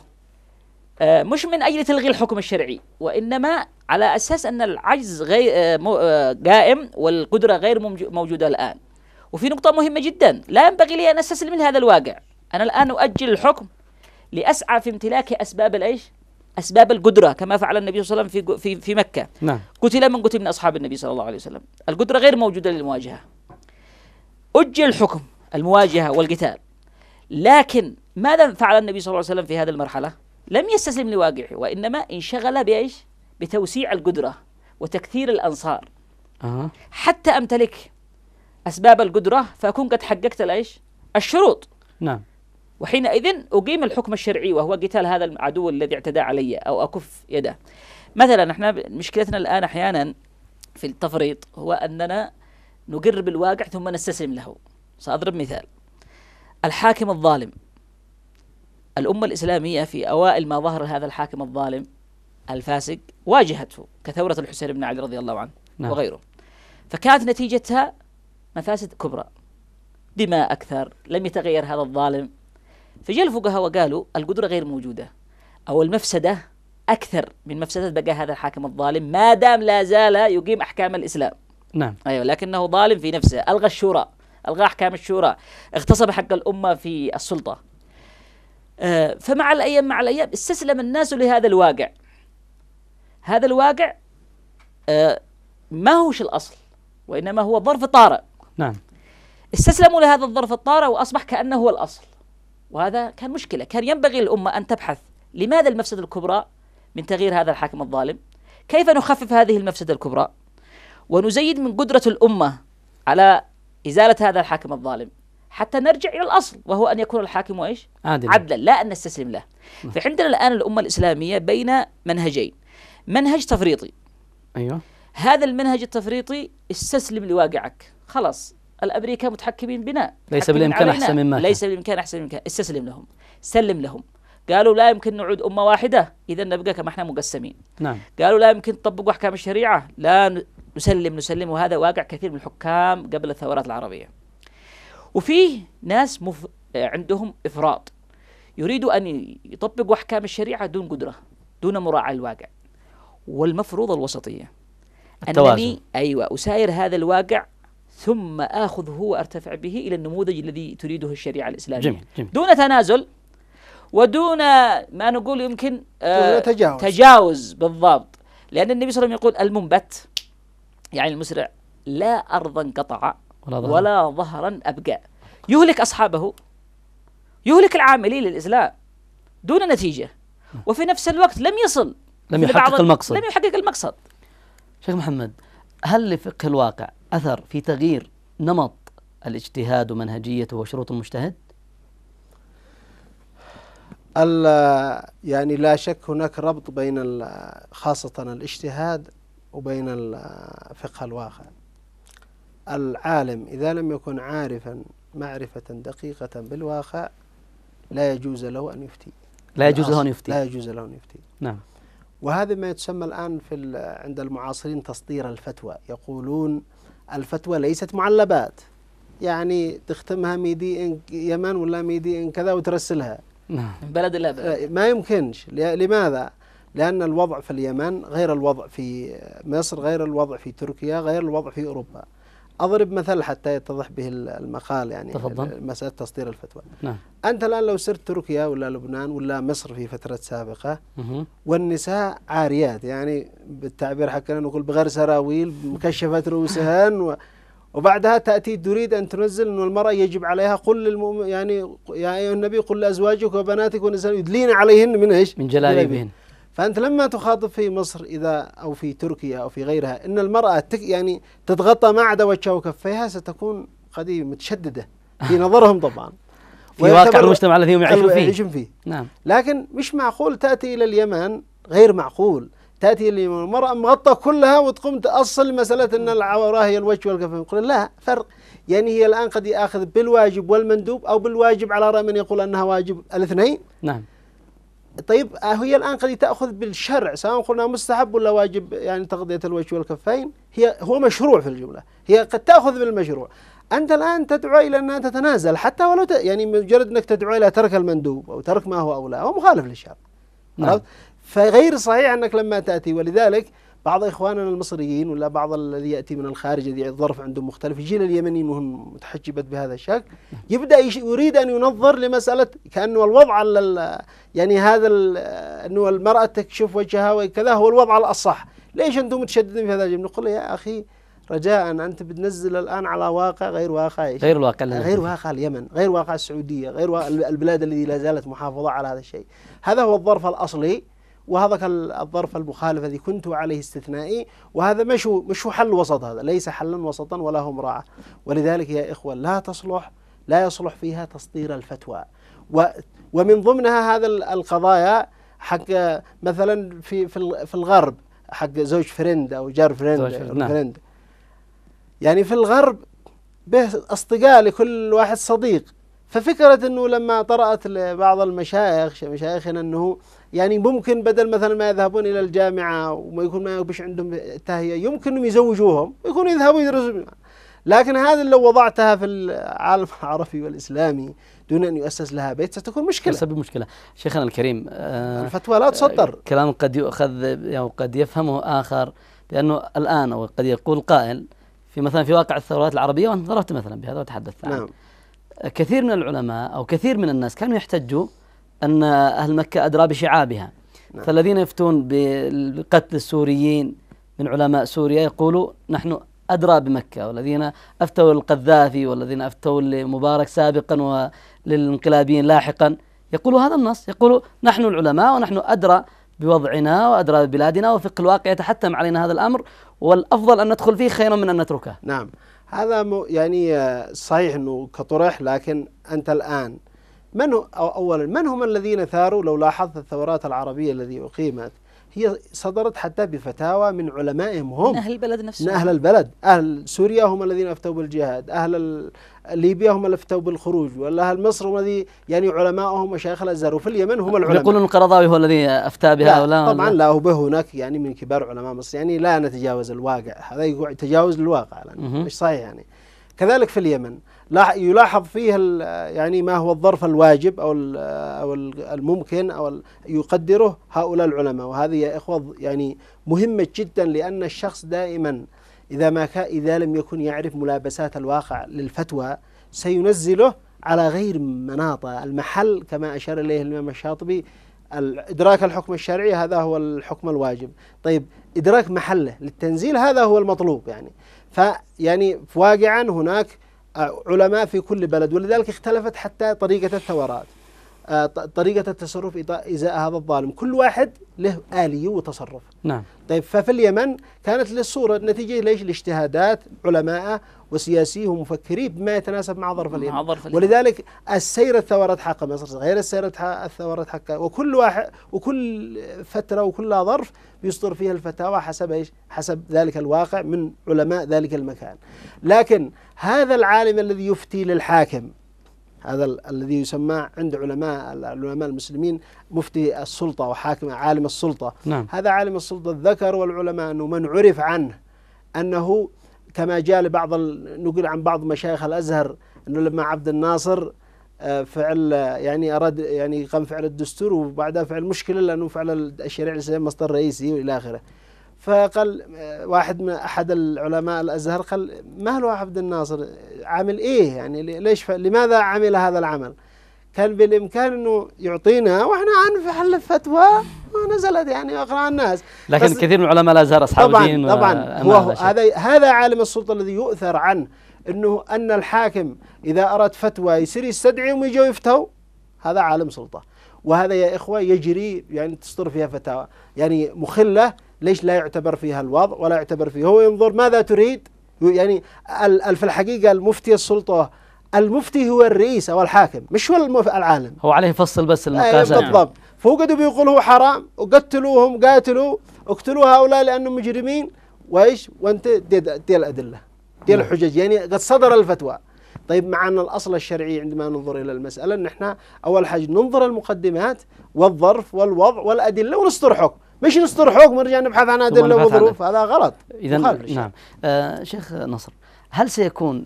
Speaker 4: آه، مش من اجل تلغي الحكم الشرعي وانما على اساس ان العجز غير آه، قائم والقدره غير موجوده الان وفي نقطه مهمه جدا لا ينبغي لي ان استسلم من هذا الواقع انا الان اؤجل الحكم لأسعى في امتلاك أسباب الإيش؟ أسباب القدرة كما فعل النبي صلى الله عليه وسلم في في في مكة نعم قتل من قتل من أصحاب النبي صلى الله عليه وسلم القدرة غير موجودة للمواجهة أجل الحكم المواجهة والقتال لكن ماذا فعل النبي صلى الله عليه وسلم في هذه المرحلة؟ لم يستسلم لواقعه وإنما انشغل بإيش؟ بتوسيع القدرة وتكثير الأنصار أه. حتى أمتلك أسباب القدرة فأكون قد حققت الإيش؟ الشروط نعم وحينئذ أقيم الحكم الشرعي وهو قتال هذا العدو الذي اعتدى علي أو أكف يده مثلا احنا مشكلتنا الآن أحيانا في التفريط هو أننا نقر بالواقع ثم نستسلم له سأضرب مثال الحاكم الظالم الأمة الإسلامية في أوائل ما ظهر هذا الحاكم الظالم الفاسق واجهته كثورة الحسين بن علي رضي الله عنه نعم. وغيره فكانت نتيجتها مفاسد كبرى دماء أكثر لم يتغير هذا الظالم فجاء الفقهاء وقالوا القدرة غير موجودة أو المفسدة أكثر من مفسدة بقى هذا الحاكم الظالم ما دام لا زال يقيم أحكام الإسلام نعم أيوة لكنه ظالم في نفسه ألغى الشورى ألغى أحكام الشورى اغتصب حق الأمة في السلطة آه، فمع الأيام مع الأيام استسلم الناس لهذا الواقع هذا الواقع آه، ما هوش الأصل وإنما هو ظرف طارئ نعم استسلموا لهذا الظرف الطارئ وأصبح كأنه هو الأصل وهذا كان مشكلة كان ينبغي للأمة أن تبحث لماذا المفسدة الكبرى من تغيير هذا الحاكم الظالم كيف نخفف هذه المفسدة الكبرى ونزيد من قدرة الأمة على إزالة هذا الحاكم الظالم حتى نرجع إلى الأصل وهو أن يكون الحاكم إيش عادل. عدلا لا أن نستسلم له نعم. فعندنا الآن الأمة الإسلامية بين منهجين منهج تفريطي أيوة هذا المنهج التفريطي استسلم لواقعك خلاص الأمريكا متحكمين بنا ليس بالامكان احسن مما ليس بالامكان احسن مما استسلم لهم سلم لهم قالوا لا يمكن نعود امه واحده اذا نبقى كما احنا مقسمين نعم قالوا لا يمكن تطبقوا احكام الشريعه لا نسلم نسلم وهذا واقع كثير من الحكام قبل الثورات العربيه وفيه ناس مف... عندهم افراط يريدوا ان يطبقوا احكام الشريعه دون قدره دون مراعاه الواقع والمفروض الوسطيه التوازن. انني ايوه اساير هذا الواقع ثم آخذ هو أرتفع به إلى النموذج الذي تريده الشريعة الإسلامية جميل جميل دون تنازل ودون ما نقول يمكن آه تجاوز تجاوز بالضبط لأن النبي صلى الله عليه وسلم يقول المنبت يعني المسرع لا أرضا قطع ولا, ظهر. ولا ظهرا أبقى يهلك أصحابه يهلك العاملين للإسلام دون نتيجة نعم. وفي نفس الوقت لم يصل لم يحقق المقصد لم يحقق المقصد
Speaker 2: شيخ محمد هل لفقه الواقع أثر في تغيير نمط الاجتهاد ومنهجيته وشروط المجتهد؟
Speaker 3: يعني لا شك هناك ربط بين خاصة الاجتهاد وبين فقه الواقع العالم إذا لم يكن عارفا معرفة دقيقة بالواقع لا يجوز له أن يفتي
Speaker 2: لا يجوز له أن يفتي لا يجوز له أن يفتي نعم
Speaker 3: وهذا ما يتسمى الآن في عند المعاصرين تصدير الفتوى يقولون الفتوى ليست معلبات يعني تختمها ميدي إن يمن ولا ميدي إن كذا وترسلها نعم بلد إلى بلد أه، ما يمكنش لماذا؟ لأن الوضع في اليمن غير الوضع في مصر غير الوضع في تركيا غير الوضع في أوروبا أضرب مثل حتى يتضح به المقال يعني تفضل مسألة تصدير الفتوى نعم. أنت الآن لو سرت تركيا ولا لبنان ولا مصر في فترة سابقة مه. والنساء عاريات يعني بالتعبير حقنا نقول بغير سراويل مكشفات رؤوسهن و وبعدها تأتي تريد أن تنزل أن المرأة يجب عليها قل للمؤمن يعني يا أيها النبي قل لأزواجك وبناتك ونساء يدلين عليهن من إيش؟ من جلابيبهن فأنت لما تخاطب في مصر إذا أو في تركيا أو في غيرها إن المرأة تك يعني تتغطى ما عدا وجهها وكفيها ستكون قضية متشددة في <laughs> نظرهم طبعا
Speaker 2: في واقع المجتمع الذي هم يعيشون أيوة، فيه يعيشون فيه نعم
Speaker 3: لكن مش معقول تأتي إلى اليمن غير معقول تأتي إلى اليمن المرأة مغطى كلها وتقوم تأصل مسألة أن العورة هي الوجه والكف يقول لا فرق يعني هي الآن قد يأخذ بالواجب والمندوب أو بالواجب على رأي من يقول أنها واجب الاثنين نعم طيب آه، هي الآن قد تأخذ بالشرع سواء قلنا مستحب ولا واجب يعني تغطية الوجه والكفين هي هو مشروع في الجملة هي قد تأخذ بالمشروع أنت الآن تدعو إلى أن تتنازل حتى ولو ت... يعني مجرد أنك تدعو إلى ترك المندوب أو ترك ما هو أولى هو مخالف للشرع نعم. فغير صحيح أنك لما تأتي ولذلك بعض إخواننا المصريين ولا بعض الذي يأتي من الخارج الذي الظرف عندهم مختلف الجيل اليمني مهم متحجبت بهذا الشكل يبدأ يريد أن ينظر لمسألة كأنه الوضع يعني هذا أنه المرأة تكشف وجهها وكذا هو الوضع الأصح ليش أنتم متشددين في هذا الجيل نقول يا أخي رجاء انت بتنزل الان على واقع غير إيش؟ غير واقع غير واقع اليمن غير واقع السعوديه غير واقع البلاد التي لا زالت محافظه على هذا الشيء هذا هو الظرف الاصلي وهذا الظرف المخالف الذي كنت عليه استثنائي وهذا مش مش حل وسط هذا ليس حلا وسطا ولا هو مراعة ولذلك يا إخوة لا تصلح لا يصلح فيها تصدير الفتوى ومن ضمنها هذا القضايا حق مثلا في في الغرب حق زوج فريند او جار فريند, زوج فريند. نعم. يعني في الغرب به اصدقاء لكل واحد صديق ففكره انه لما طرات لبعض المشايخ مشايخنا انه يعني ممكن بدل مثلا ما يذهبون الى الجامعه وما يكون ما يبش عندهم تهيئه يمكن يزوجوهم ويكونوا يذهبوا يدرسوا لكن هذا لو وضعتها في العالم العربي والاسلامي دون ان يؤسس لها بيت
Speaker 2: ستكون مشكله تسبب مشكله شيخنا الكريم آه الفتوى لا تصدر آه كلام قد يؤخذ او يعني قد يفهمه اخر لانه الان او قد يقول قائل في مثلا في واقع الثورات العربيه وانت ضربت مثلا بهذا وتحدثت عنه نعم. كثير من العلماء او كثير من الناس كانوا يحتجوا أن أهل مكة أدرى بشعابها نعم. فالذين يفتون بقتل السوريين من علماء سوريا يقولوا نحن أدرى بمكة والذين أفتوا القذافي والذين أفتوا لمبارك سابقا وللانقلابيين لاحقا يقولوا هذا النص يقولوا نحن العلماء ونحن أدرى بوضعنا وأدرى ببلادنا وفق الواقع يتحتم علينا هذا الأمر والأفضل أن ندخل فيه خيرا من أن نتركه نعم
Speaker 3: هذا يعني آه، صحيح أنه كطرح لكن أنت الآن من هو أولا من هم الذين ثاروا لو لاحظت الثورات العربية التي أقيمت هي صدرت حتى بفتاوى من علمائهم هم من أهل البلد نفسه من أهل البلد أهل سوريا هم الذين أفتوا بالجهاد أهل ليبيا هم اللي أفتوا بالخروج ولا أهل مصر هم الذي يعني علماءهم وشيخ الأزهر وفي اليمن هم العلماء يقولون
Speaker 2: القرضاوي هو الذي أفتى بها لا طبعا لا هو هناك
Speaker 3: يعني من كبار علماء مصر يعني لا نتجاوز الواقع هذا يقول تجاوز الواقع مش صحيح يعني كذلك في اليمن يلاحظ فيه يعني ما هو الظرف الواجب او او الممكن او يقدره هؤلاء العلماء وهذه يا اخوه يعني مهمه جدا لان الشخص دائما اذا ما اذا لم يكن يعرف ملابسات الواقع للفتوى سينزله على غير مناطه المحل كما اشار اليه الامام الشاطبي إدراك الحكم الشرعي هذا هو الحكم الواجب طيب إدراك محله للتنزيل هذا هو المطلوب يعني فيعني واقعا هناك آه، علماء في كل بلد ولذلك اختلفت حتى طريقة الثورات آه، طريقة التصرف إزاء هذا الظالم كل واحد له آلية وتصرف نعم طيب ففي اليمن كانت للصورة نتيجة ليش لاجتهادات علماء وسياسيه ومفكريه بما يتناسب مع ظرف اليمن, مع ظرف اليمن. ولذلك السير الثورات حق مصر غير السير الثورات حق وكل واحد وكل فتره وكل ظرف بيصدر فيها الفتاوى حسب ايش؟ حسب ذلك الواقع من علماء ذلك المكان. لكن هذا العالم الذي يفتي للحاكم هذا الذي يسمى عند علماء العلماء المسلمين مفتي السلطه وحاكم عالم السلطه نعم. هذا عالم السلطه ذكر والعلماء انه من عرف عنه انه كما جاء لبعض نقل عن بعض مشايخ الازهر انه لما عبد الناصر آه، فعل يعني اراد يعني قام فعل الدستور وبعدها فعل مشكله لانه فعل الشريعه الاسلاميه مصدر رئيسي والى اخره. فقال آه، واحد من احد العلماء الازهر قال ما له عبد الناصر عامل ايه يعني ليش لماذا عمل هذا العمل؟ كان بالامكان انه يعطينا واحنا عن حل الفتوى ونزلت يعني اقرا الناس لكن كثير
Speaker 2: من العلماء لا زال اصحاب طبعا الدين طبعا طبعا
Speaker 3: هذا هذا عالم السلطه الذي يؤثر عنه انه ان الحاكم اذا اراد فتوى يصير يستدعيهم ويجوا يفتوا هذا عالم سلطه وهذا يا اخوه يجري يعني تصدر فيها فتاوى يعني مخله ليش لا يعتبر فيها الوضع ولا يعتبر فيه هو ينظر ماذا تريد يعني في الحقيقه المفتي السلطه المفتي هو الرئيس او الحاكم مش هو العالم
Speaker 1: هو عليه
Speaker 2: يفصل بس المقاسه أيه يعني. بالضبط
Speaker 3: فوجدوا بيقولوا حرام وقتلوهم قاتلوا اقتلوا هؤلاء لانهم مجرمين وايش وانت دي, دي الادله دي الحجج نعم. يعني قد صدر الفتوى طيب مع ان الاصل الشرعي عندما ننظر الى المساله ان احنا اول حاجه ننظر المقدمات والظرف والوضع والادله ونصدر حكم مش نصدر حكم ونرجع نبحث عن ادله وظروف هذا غلط اذا نعم
Speaker 2: آه شيخ نصر هل سيكون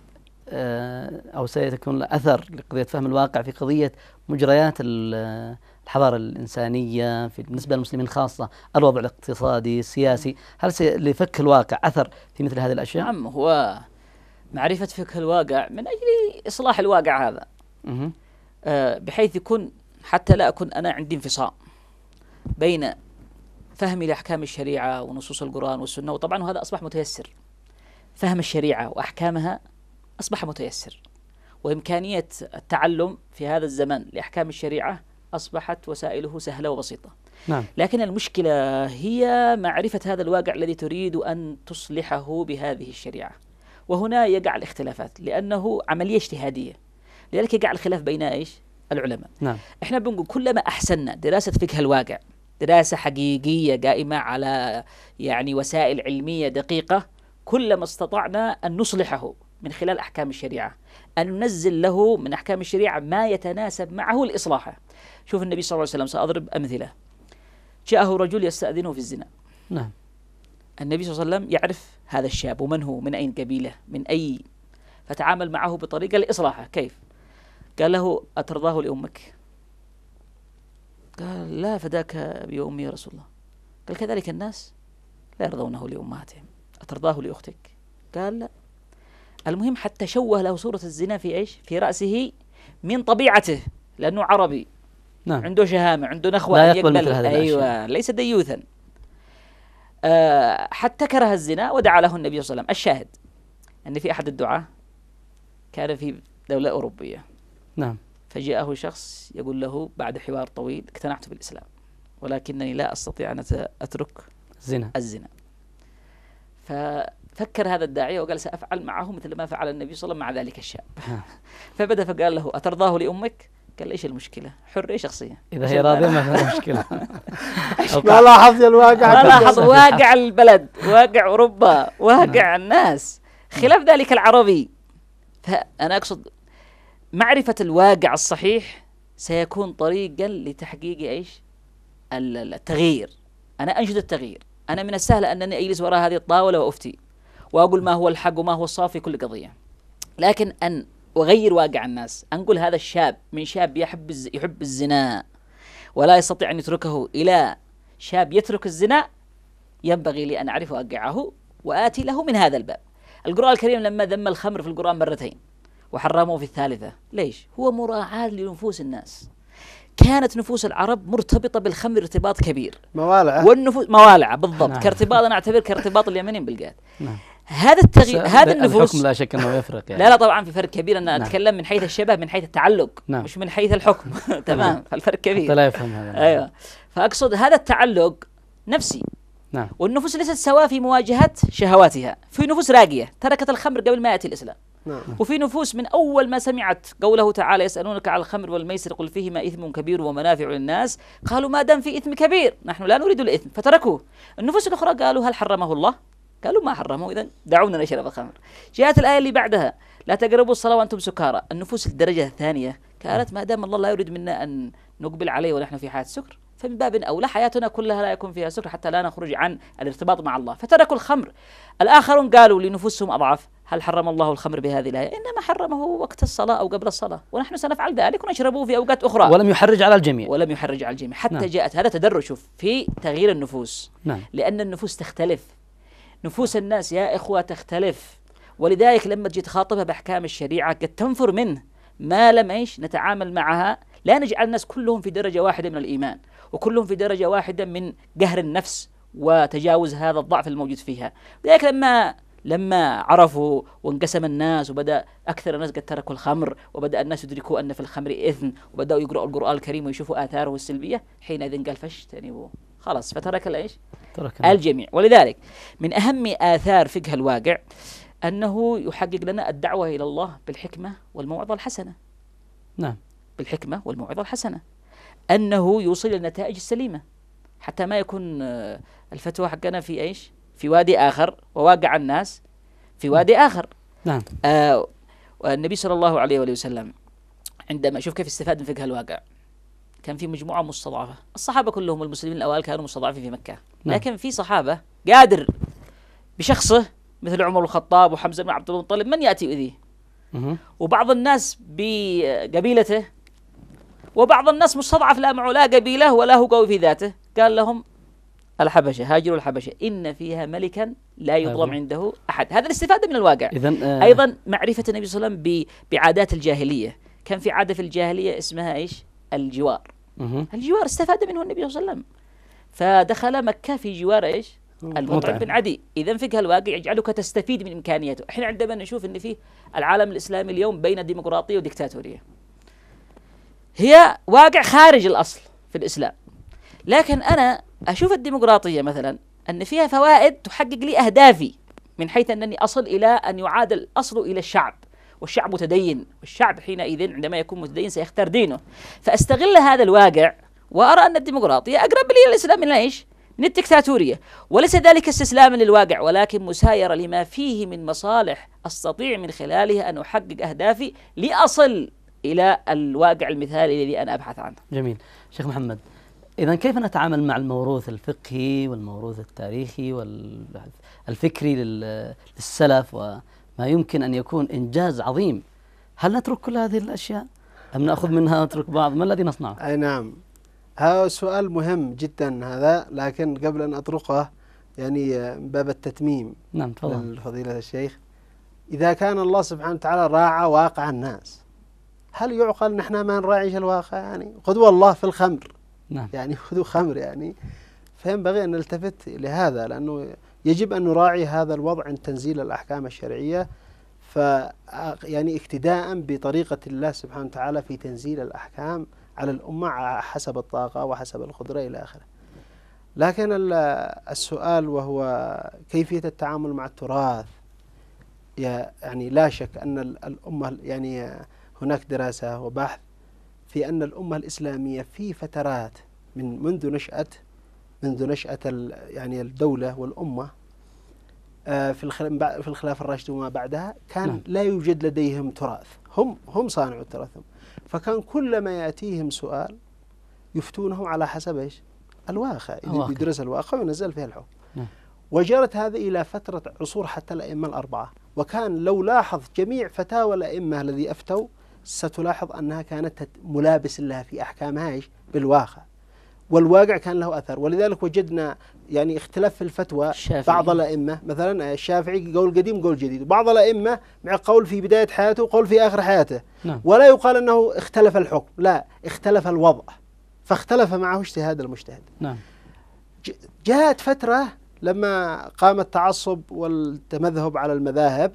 Speaker 2: آه، أو سيكون أثر لقضية فهم الواقع في قضية مجريات الحضارة الإنسانية في بالنسبة للمسلمين خاصة الوضع الاقتصادي السياسي هل لفك الواقع أثر في مثل هذه الأشياء؟ نعم هو معرفة
Speaker 4: فك الواقع من أجل إصلاح الواقع هذا آه بحيث يكون حتى لا أكون أنا عندي انفصام بين فهمي لأحكام الشريعة ونصوص القرآن والسنة وطبعا هذا أصبح متيسر فهم الشريعة وأحكامها أصبح متيسر وإمكانية التعلم في هذا الزمن لأحكام الشريعة أصبحت وسائله سهلة وبسيطة نعم. لكن المشكلة هي معرفة هذا الواقع الذي تريد أن تصلحه بهذه الشريعة وهنا يقع الاختلافات لأنه عملية اجتهادية لذلك يقع الخلاف بين إيش؟ العلماء نعم. إحنا بنقول كلما أحسنا دراسة فقه الواقع دراسة حقيقية قائمة على يعني وسائل علمية دقيقة كلما استطعنا أن نصلحه من خلال أحكام الشريعة أن ننزل له من أحكام الشريعة ما يتناسب معه لإصلاحه شوف النبي صلى الله عليه وسلم سأضرب أمثلة جاءه رجل يستأذنه في الزنا نعم النبي صلى الله عليه وسلم يعرف هذا الشاب ومن هو من أين قبيلة من أي فتعامل معه بطريقة لإصلاحه كيف قال له أترضاه لأمك قال لا فداك بامي يا رسول الله قال كذلك الناس لا يرضونه لأمهاتهم أترضاه لأختك قال لا المهم حتى شوه له صورة الزنا في ايش؟ في رأسه من طبيعته لأنه عربي نعم عنده شهامة عنده نخوة لا يقبل مثل هذا أيوة الأشياء. ليس ديوثا آه حتى كره الزنا ودعا له النبي صلى الله عليه وسلم الشاهد أن في أحد الدعاة كان في دولة أوروبية نعم فجاءه شخص يقول له بعد حوار طويل اقتنعت بالإسلام ولكنني لا أستطيع أن أترك الزنا الزنا فكر هذا الداعية وقال سأفعل معه مثل ما فعل النبي صلى الله عليه وسلم مع ذلك الشاب <laughs> فبدأ فقال له أترضاه لأمك قال ايش المشكله؟ حريه شخصيه
Speaker 2: اذا هي راضيه ما في مشكله ما لاحظت الواقع ما لاحظ واقع
Speaker 4: البلد واقع اوروبا واقع نعم. الناس نعم. خلاف ذلك العربي فانا اقصد معرفه الواقع الصحيح سيكون طريقا لتحقيق ايش؟ التغيير انا انشد التغيير انا من السهل انني اجلس وراء هذه الطاوله وافتي واقول ما هو الحق وما هو الصواب في كل قضيه لكن ان اغير واقع الناس انقل هذا الشاب من شاب يحب يحب الزنا ولا يستطيع ان يتركه الى شاب يترك الزنا ينبغي لي ان اعرف واقعه واتي له من هذا الباب القران الكريم لما ذم الخمر في القران مرتين وحرمه في الثالثه ليش هو مراعاه لنفوس الناس كانت نفوس العرب مرتبطه بالخمر ارتباط كبير موالعه والنفوس موالعه بالضبط نعم. كارتباط انا اعتبر كارتباط اليمنيين بالقاد نعم. هذا التغيير هذا النفوس الحكم لا شك انه <laughs> يفرق يعني لا لا طبعا في فرق كبير انا نعم. اتكلم من حيث الشبه من حيث التعلق نعم. مش من حيث الحكم <laughs> تمام نعم. الفرق كبير لا يفهم هذا ايوه فاقصد هذا التعلق نفسي نعم والنفوس ليست سواء في مواجهه شهواتها في نفوس راقيه تركت الخمر قبل ما ياتي الاسلام نعم. نعم. وفي نفوس من اول ما سمعت قوله تعالى يسالونك على الخمر والميسر قل فيهما اثم كبير ومنافع للناس قالوا ما دام في اثم كبير نحن لا نريد الاثم فتركوه النفوس الاخرى قالوا هل حرمه الله قالوا ما حرمه إذا دعونا نشرب الخمر جاءت الآية اللي بعدها لا تقربوا الصلاة وأنتم سكارى النفوس الدرجة الثانية قالت ما دام الله لا يريد منا أن نقبل عليه ونحن في حالة سكر فمن باب أولى حياتنا كلها لا يكون فيها سكر حتى لا نخرج عن الارتباط مع الله فتركوا الخمر الآخرون قالوا لنفوسهم أضعف هل حرم الله الخمر بهذه الآية إنما حرمه وقت الصلاة أو قبل الصلاة ونحن سنفعل ذلك ونشربه في أوقات أخرى ولم يحرج على الجميع ولم يحرج على الجميع حتى نعم. جاءت هذا تدرج في تغيير النفوس نعم. لأن النفوس تختلف نفوس الناس يا إخوة تختلف ولذلك لما تجي تخاطبها بأحكام الشريعة قد تنفر منه ما لم إيش نتعامل معها لا نجعل الناس كلهم في درجة واحدة من الإيمان وكلهم في درجة واحدة من قهر النفس وتجاوز هذا الضعف الموجود فيها لذلك لما لما عرفوا وانقسم الناس وبدا اكثر الناس قد تركوا الخمر وبدا الناس يدركوا ان في الخمر اثم وبداوا يقرأوا القران الكريم ويشوفوا اثاره السلبيه حينئذ قال فاجتنبوه خلاص فترك الايش؟ ترك الجميع ولذلك من اهم اثار فقه الواقع انه يحقق لنا الدعوه الى الله بالحكمه والموعظه الحسنه. نعم. بالحكمه والموعظه الحسنه. انه يوصل للنتائج السليمه حتى ما يكون آه، الفتوى حقنا في ايش؟ في وادي اخر وواقع الناس في نعم. وادي اخر. نعم. آه والنبي صلى الله عليه واله وسلم عندما شوف كيف استفاد من فقه الواقع كان في مجموعه مستضعفه الصحابه كلهم المسلمين الاوائل كانوا مستضعفين في مكه نعم. لكن في صحابه قادر بشخصه مثل عمر الخطاب وحمزه بن عبد المطلب من ياتي إذيه وبعض الناس بقبيلته وبعض الناس مستضعف لا معه لا قبيله ولا هو قوي في ذاته قال لهم الحبشة هاجروا الحبشة إن فيها ملكا لا يظلم عنده أحد هذا الاستفادة من الواقع إذن آه أيضا معرفة النبي صلى الله عليه وسلم بعادات الجاهلية كان في عادة في الجاهلية اسمها إيش الجوار الجوار استفاد منه النبي صلى الله عليه وسلم فدخل مكة في جوار إيش المطعم بن عدي إذا فقه الواقع يجعلك تستفيد من إمكانياته إحنا عندما نشوف أن فيه العالم الإسلامي اليوم بين ديمقراطية وديكتاتورية هي واقع خارج الأصل في الإسلام لكن أنا أشوف الديمقراطية مثلا أن فيها فوائد تحقق لي أهدافي من حيث أنني أصل إلى أن يعاد الأصل إلى الشعب والشعب متدين والشعب حينئذ عندما يكون متدين سيختار دينه فأستغل هذا الواقع وأرى أن الديمقراطية أقرب لي الإسلام من إيش؟ من الدكتاتورية وليس ذلك استسلاما للواقع ولكن مسايرة لما فيه من مصالح أستطيع من خلالها أن أحقق أهدافي لأصل إلى الواقع المثالي الذي أنا أبحث عنه
Speaker 2: جميل شيخ محمد إذا كيف نتعامل مع الموروث الفقهي والموروث التاريخي والفكري للسلف و ما يمكن أن يكون إنجاز عظيم هل نترك كل هذه الأشياء أم نأخذ منها ونترك <laughs> بعض ما الذي نصنعه أي
Speaker 3: نعم هذا سؤال مهم جدا هذا لكن قبل أن أطرقه يعني آه، من باب التتميم
Speaker 2: نعم تفضل
Speaker 3: فضيلة الشيخ إذا كان الله سبحانه وتعالى راعى واقع الناس هل يعقل نحن ما نراعيش الواقع يعني قدوة الله في الخمر نعم. يعني خذوا <laughs> خمر يعني فينبغي أن نلتفت لهذا لأنه يجب أن نراعي هذا الوضع عند تنزيل الأحكام الشرعية ف يعني اقتداء بطريقة الله سبحانه وتعالى في تنزيل الأحكام على الأمة حسب الطاقة وحسب القدرة إلى آخره لكن السؤال وهو كيفية التعامل مع التراث يعني لا شك أن الأمة يعني هناك دراسة وبحث في أن الأمة الإسلامية في فترات من منذ نشأة منذ نشأة يعني الدولة والأمة آه، في في الخلافة الراشدة وما بعدها كان نعم. لا يوجد لديهم تراث هم هم صانعوا التراث فكان كلما يأتيهم سؤال يفتونه على حسب ايش؟ الواقع يدرس الواقع وينزل فيها الحكم نعم. وجرت هذا إلى فترة عصور حتى الأئمة الأربعة وكان لو لاحظ جميع فتاوى الأئمة الذي أفتوا ستلاحظ أنها كانت ملابس لها في أحكامها بالواقع والواقع كان له اثر ولذلك وجدنا يعني اختلاف في الفتوى الشافعي. بعض الائمه مثلا الشافعي آه، قول قديم قول جديد بعض الائمه مع قول في بدايه حياته وقول في اخر حياته نعم. ولا يقال انه اختلف الحكم لا اختلف الوضع فاختلف معه اجتهاد المجتهد نعم جاءت فتره لما قام التعصب والتمذهب على المذاهب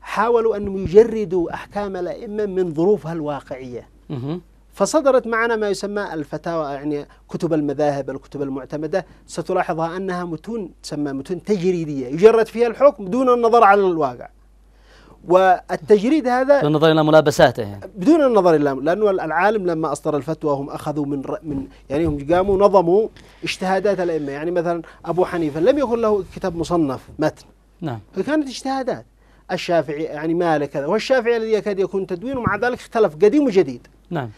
Speaker 3: حاولوا ان يجردوا احكام الائمه من ظروفها الواقعيه مه. فصدرت معنا ما يسمى الفتاوى يعني كتب المذاهب الكتب المعتمدة ستلاحظها أنها متون تسمى متون تجريدية يجرد فيها الحكم دون النظر على الواقع والتجريد هذا بدون
Speaker 2: النظر الى ملابساته يعني.
Speaker 3: بدون النظر الى لانه العالم لما اصدر الفتوى هم اخذوا من من يعني هم قاموا نظموا اجتهادات الائمه يعني مثلا ابو حنيفه لم يكن له كتاب مصنف متن نعم فكانت اجتهادات الشافعي يعني مالك كذا والشافعي الذي يكاد يكون تدوينه مع ذلك اختلف قديم وجديد نعم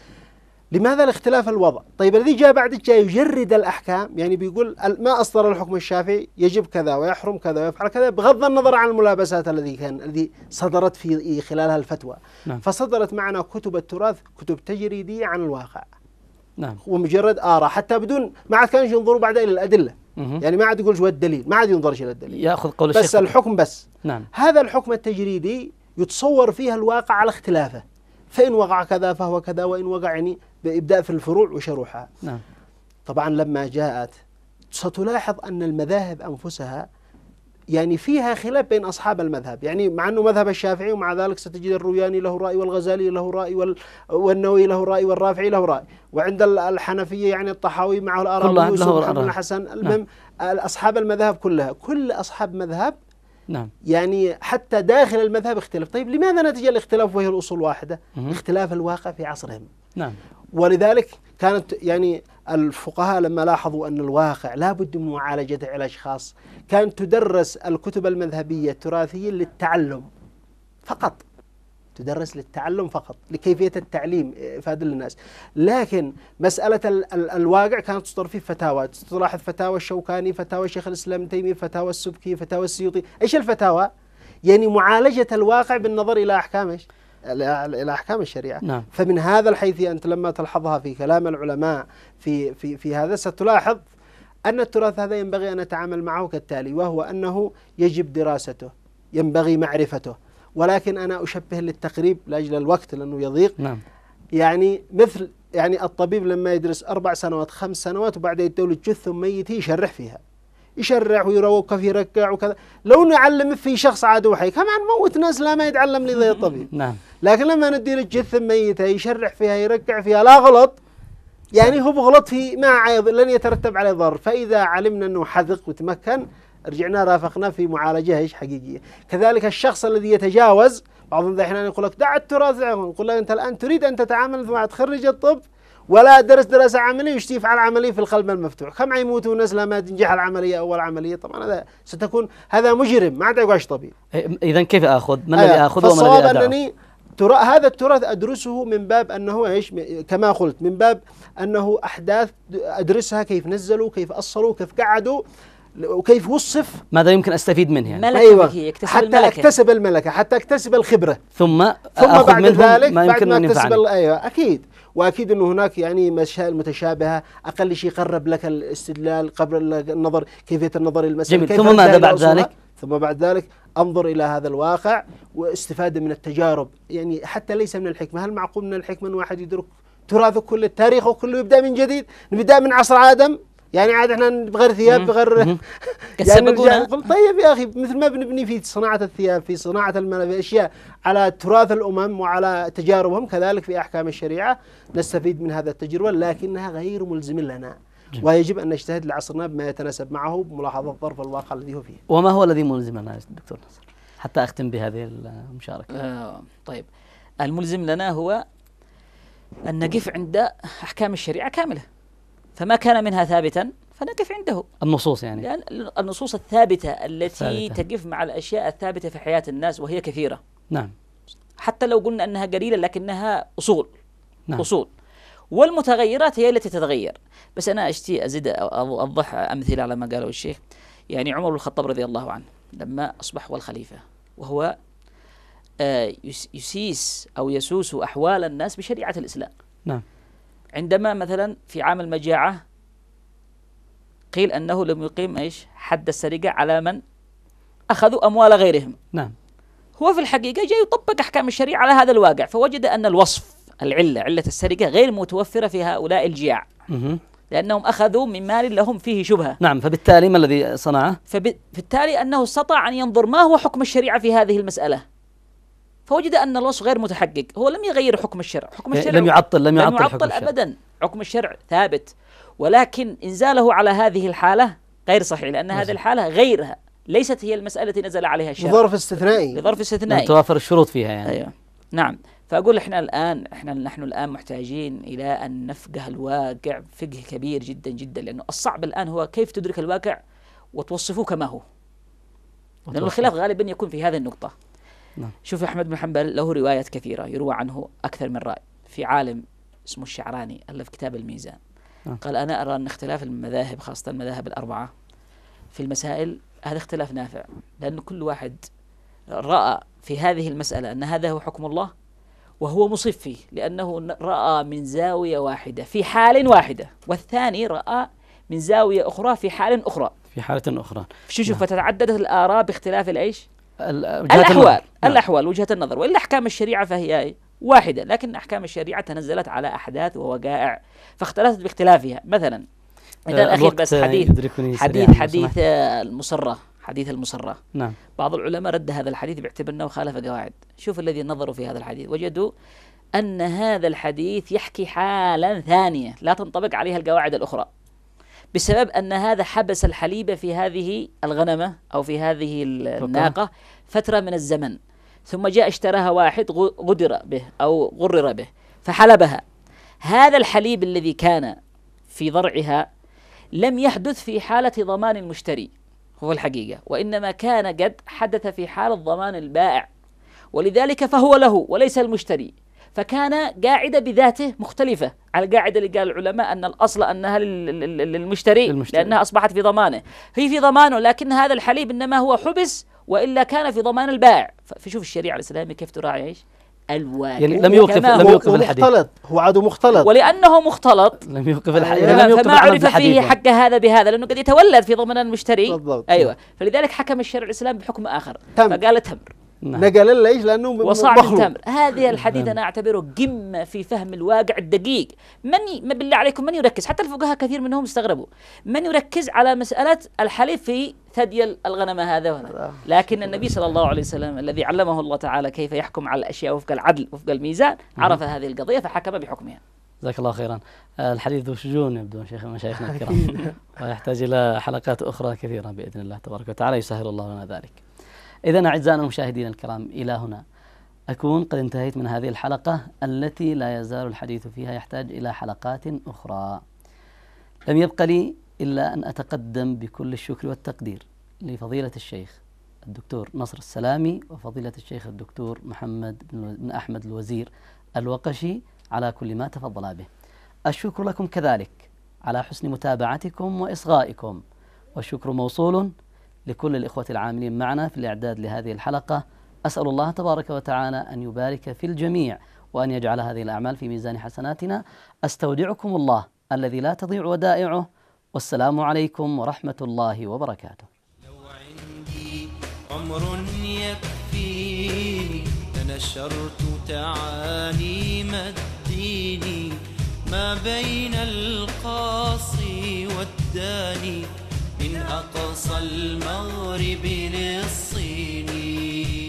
Speaker 3: لماذا الاختلاف الوضع؟ طيب الذي جاء بعدك جاء يجرد الاحكام يعني بيقول ما اصدر الحكم الشافعي يجب كذا ويحرم كذا ويفعل كذا بغض النظر عن الملابسات الذي كان الذي صدرت في خلالها الفتوى نعم. فصدرت معنا كتب التراث كتب تجريديه عن الواقع نعم ومجرد اراء حتى بدون ما عاد كانوا ينظروا بعد الى الادله يعني ما عاد يقول شو الدليل ما عاد ينظر الى الدليل ياخذ قول بس الحكم بس نعم هذا الحكم التجريدي يتصور فيه الواقع على اختلافه فان وقع كذا فهو كذا وان وقع يعني بإبداء في الفروع وشروحها نعم. طبعا لما جاءت ستلاحظ أن المذاهب أنفسها يعني فيها خلاف بين أصحاب المذهب يعني مع أنه مذهب الشافعي ومع ذلك ستجد الروياني له رأي والغزالي له رأي والنووي له رأي والرافعي له رأي وعند الحنفية يعني الطحاوي معه الاراء ابن حسن، الحسن نعم. المهم نعم. أصحاب المذاهب كلها كل أصحاب مذهب نعم يعني حتى داخل المذهب اختلف طيب لماذا نتج الاختلاف وهي الأصول واحدة اختلاف الواقع في عصرهم نعم ولذلك كانت يعني الفقهاء لما لاحظوا أن الواقع لا بد من معالجته علاج خاص كانت تدرس الكتب المذهبية التراثية للتعلم فقط تدرس للتعلم فقط لكيفية التعليم إفادة للناس لكن مسألة ال ال الواقع كانت تصدر فيه فتاوى تلاحظ فتاوى الشوكاني فتاوى شيخ الإسلام ابن تيمية فتاوى السبكي فتاوى السيوطي إيش الفتاوى؟ يعني معالجة الواقع بالنظر إلى أحكامه الى احكام الشريعة نعم. فمن هذا الحيث أنت لما تلحظها في كلام العلماء في, في, في هذا ستلاحظ أن التراث هذا ينبغي أن نتعامل معه كالتالي وهو أنه يجب دراسته ينبغي معرفته ولكن أنا أشبه للتقريب لأجل الوقت لأنه يضيق نعم. يعني مثل يعني الطبيب لما يدرس أربع سنوات خمس سنوات وبعدين يدوله جثة ميته يشرح فيها يشرح ويروق في ركع وكذا لو نعلم في شخص عاد وحي كمان نموت ناس لا ما يتعلم لي زي <laughs> الطبيب نعم لكن لما ندي الجثة ميتة يشرح فيها يركع فيها لا غلط يعني هو بغلط في ما عايض لن يترتب عليه ضرر فإذا علمنا أنه حذق وتمكن رجعنا رافقنا في معالجة إيش حقيقية كذلك الشخص الذي يتجاوز بعضهم ذحين يقول لك دع التراث يقول لك أنت الآن تريد أن تتعامل مع تخرج الطب ولا درس دراسة عملية يشتيف على عملية في القلب المفتوح كم يموتوا ناس لما تنجح العملية أول عملية طبعا هذا ستكون هذا مجرم ما عاد يقعش طبيب
Speaker 2: إيه، إذا كيف أخذ ما الذي آه، أخذه وما الذي أدعه أنني
Speaker 3: ترى هذا التراث أدرسه من باب أنه إيش كما قلت من باب أنه أحداث أدرسها كيف نزلوا كيف أصلوا كيف قعدوا وكيف وصف
Speaker 2: ماذا يمكن استفيد منه يعني ملكة أيوة. يكتسب حتى الملكة. اكتسب الملكه حتى اكتسب الخبره ثم ثم بعد ذلك ما يمكن بعد ما اكتسب
Speaker 3: ايوه اكيد واكيد انه هناك يعني مسائل متشابهه اقل شيء قرب لك الاستدلال قبل النظر كيفيه النظر للمساله جميل ثم ماذا بعد ذلك؟ ثم بعد ذلك انظر الى هذا الواقع واستفاده من التجارب يعني حتى ليس من الحكمه هل معقول من الحكمه ان واحد يدرك تراث كل التاريخ وكله يبدا من جديد نبدا من عصر ادم يعني عاد احنا بغير ثياب بغير <laughs> يعني طيب يا اخي مثل ما بنبني في صناعه الثياب في صناعه الملابس في اشياء على تراث الامم وعلى تجاربهم كذلك في احكام الشريعه نستفيد من هذا التجربه لكنها غير ملزم لنا ويجب ان نجتهد لعصرنا بما يتناسب معه بملاحظه ظرف الواقع الذي هو
Speaker 2: فيه. وما هو الذي ملزم لنا دكتور نصر؟ حتى اختم بهذه المشاركه. آه طيب الملزم لنا هو ان نقف عند احكام الشريعه كامله.
Speaker 4: فما كان منها ثابتا فنقف عنده
Speaker 2: النصوص يعني لأن
Speaker 4: النصوص الثابتة التي ثابتة. تقف مع الأشياء الثابتة في حياة الناس وهي كثيرة نعم حتى لو قلنا أنها قليلة لكنها أصول نعم. أصول والمتغيرات هي التي تتغير بس أنا أشتي أزيد أوضح أمثلة على ما قاله الشيخ يعني عمر بن الخطاب رضي الله عنه لما أصبح هو الخليفة وهو آه، يسيس أو يسوس أحوال الناس بشريعة الإسلام نعم عندما مثلا في عام المجاعة قيل أنه لم يقيم إيش حد السرقة على من أخذوا أموال غيرهم نعم هو في الحقيقة جاء يطبق أحكام الشريعة على هذا الواقع فوجد أن الوصف العلة علة السرقة غير متوفرة في هؤلاء الجياع لأنهم أخذوا من مال لهم فيه شبهة
Speaker 2: نعم فبالتالي ما الذي صنعه؟
Speaker 4: فبالتالي أنه استطاع أن ينظر ما هو حكم الشريعة في هذه المسألة فوجد ان الوصف غير متحقق هو لم يغير حكم الشرع حكم إيه، الشرع لم يعطل لم يعطل, لم يعطل حكم ابدا الشرع. حكم الشرع ثابت ولكن انزاله على هذه الحاله غير صحيح لان هذه نعم. الحاله غيرها ليست هي المساله التي نزل عليها الشرع بظرف استثنائي بظرف استثنائي نعم، توافر الشروط فيها يعني ايوه نعم فاقول احنا الان احنا نحن الان محتاجين الى ان نفقه الواقع فقه كبير جدا جدا لانه الصعب الان هو كيف تدرك الواقع وتوصفه كما هو لأن الخلاف غالبا يكون في هذه النقطة نعم. شوف أحمد بن حنبل له روايات كثيرة يروى عنه أكثر من رأي في عالم اسمه الشعراني ألف كتاب الميزان نعم. قال أنا أرى أن اختلاف المذاهب خاصة المذاهب الأربعة في المسائل هذا اختلاف نافع لأن كل واحد رأى في هذه المسألة أن هذا هو حكم الله وهو مصف فيه لأنه رأى من زاوية واحدة في حال واحدة والثاني رأى من زاوية أخرى في حال أخرى
Speaker 2: في حالة أخرى
Speaker 4: شوف نعم. فتتعدد الآراء باختلاف الإيش؟ الأحوال نعم. الأحوال وجهة النظر وإلا أحكام الشريعة فهي واحدة لكن أحكام الشريعة تنزلت على أحداث ووقائع فاختلفت باختلافها مثلا إذا آه، أخير بس حديث حديث حديث آه، المصرة حديث المصرة نعم بعض العلماء رد هذا الحديث باعتبار أنه خالف قواعد شوف الذي نظروا في هذا الحديث وجدوا أن هذا الحديث يحكي حالا ثانية لا تنطبق عليها القواعد الأخرى بسبب أن هذا حبس الحليب في هذه الغنمة أو في هذه الناقة فترة من الزمن ثم جاء اشتراها واحد غدر به أو غرر به فحلبها هذا الحليب الذي كان في ضرعها لم يحدث في حالة ضمان المشتري هو الحقيقة وإنما كان قد حدث في حالة ضمان البائع ولذلك فهو له وليس المشتري فكان قاعدة بذاته مختلفة على القاعدة اللي قال العلماء أن الأصل أنها للمشتري, للمشتري. لأنها أصبحت في ضمانه هي في ضمانه لكن هذا الحليب إنما هو حبس وإلا كان في ضمان البائع فشوف الشريعة الإسلامية كيف تراعي إيش الوالد يعني لم يوقف لم يوقف هو الحديث مختلط هو عاد مختلط ولانه مختلط
Speaker 2: لم يوقف الحديث لم يوقف فما عرف فيه حق
Speaker 4: هذا بهذا لانه قد يتولد في ضمن المشتري بالضبط. ايوه فلذلك حكم الشرع الإسلام بحكم اخر
Speaker 3: تم. فقال تمر نعم. نقل العيش لانه وصاع التمر
Speaker 4: هذه نعم. الحديث انا اعتبره قمه في فهم الواقع الدقيق من ي... ما بالله عليكم من يركز حتى الفقهاء كثير منهم استغربوا من يركز على مساله الحليب في ثدي الغنم هذا وهذا آه. لكن النبي صلى الله عليه وسلم الذي علمه الله تعالى كيف يحكم على الاشياء وفق العدل وفق الميزان عرف هذه القضيه فحكم بحكمها
Speaker 2: جزاك الله خيرا آه، الحديث ذو شجون يبدو شيخ مشايخنا <laughs> الكرام ويحتاج الى حلقات اخرى كثيره باذن الله تبارك وتعالى يسهل الله لنا ذلك إذا أعزائنا المشاهدين الكرام إلى هنا أكون قد انتهيت من هذه الحلقة التي لا يزال الحديث فيها يحتاج إلى حلقات أخرى لم يبق لي إلا أن أتقدم بكل الشكر والتقدير لفضيلة الشيخ الدكتور نصر السلامي وفضيلة الشيخ الدكتور محمد بن أحمد الوزير الوقشي على كل ما تفضل به الشكر لكم كذلك على حسن متابعتكم وإصغائكم والشكر موصول لكل الإخوة العاملين معنا في الإعداد لهذه الحلقة أسأل الله تبارك وتعالى أن يبارك في الجميع وأن يجعل هذه الأعمال في ميزان حسناتنا أستودعكم الله الذي لا تضيع ودائعه والسلام عليكم ورحمة الله وبركاته لو
Speaker 1: عندي عمر يكفيني تنشرت تعاليم الدين ما بين القاصي والداني من أقصى المغرب للصين